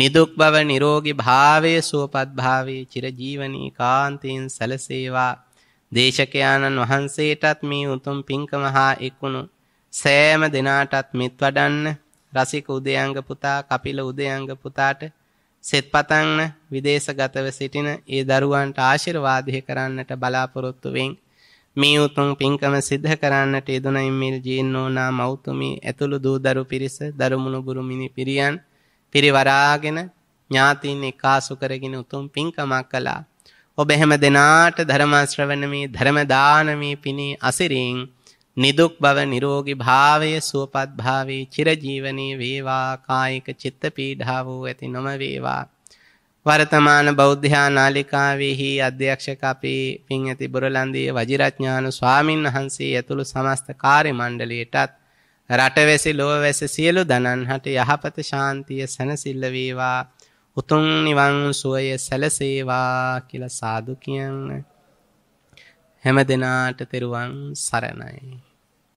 නිදුක් බව නිරෝගී භාවයේ සුවපත් භාවයේ චිරජීවනී කාන්තෙන් සැලසේවා දේශකයාණන් වහන්සේටත් මේ උතුම් පින්කම හා එක්වුණු සෑම දිනාටත් මෙත් වඩන්න රසික උදයංග පුතා කපිල උදයංග පුතාට සෙත් පතන්න විදේශගතව සිටින ඒ දරුවන්ට ආශිර්වාදය කරන්නට බලාපොරොත්තු වෙන් මේ උතුම් පින්කම සිද්ධ කරන්නට යෙදුන ඉම්මිල් ජීන්නෝනා මෞතුමී ඇතුළු දූ දරු පිරිස දරුමුණු ගුරුමිනි පිරියන් පිරිවරාගෙන ඥාතීන් එකාසු කරගෙන උතුම් පින්කමක් කළා. ඔබ හැම දෙනාට ධර්මාශ්‍රවණමී ධර්මදානමී පිණි අසිරින් නිදුක් බව නිරෝගී භාවය සුවපත් භාවේ චිරජීවනයේ වේවා කායික චිත්ත පීඩා වූ ඇති නොම වේවා වර්තමාන බෞද්ධානාලිකාවේහි අධ්‍යක්ෂක අපේ පින් ඇති බුරලන්දී වජිරඥාන ස්වාමින් වහන්සේ ඇතුළු සමස්ත කාර්ය මණ්ඩලයටත් රටවැසි ලොවවැසි සියලු දනන්හට යහපත ශාන්තිය සැනසෙල්ල වේවා උතුම් නිවන් සුවය සැලසේවා කියලා සාදු කියන්නේ හැම දෙනාට තෙරුවන් සරණයි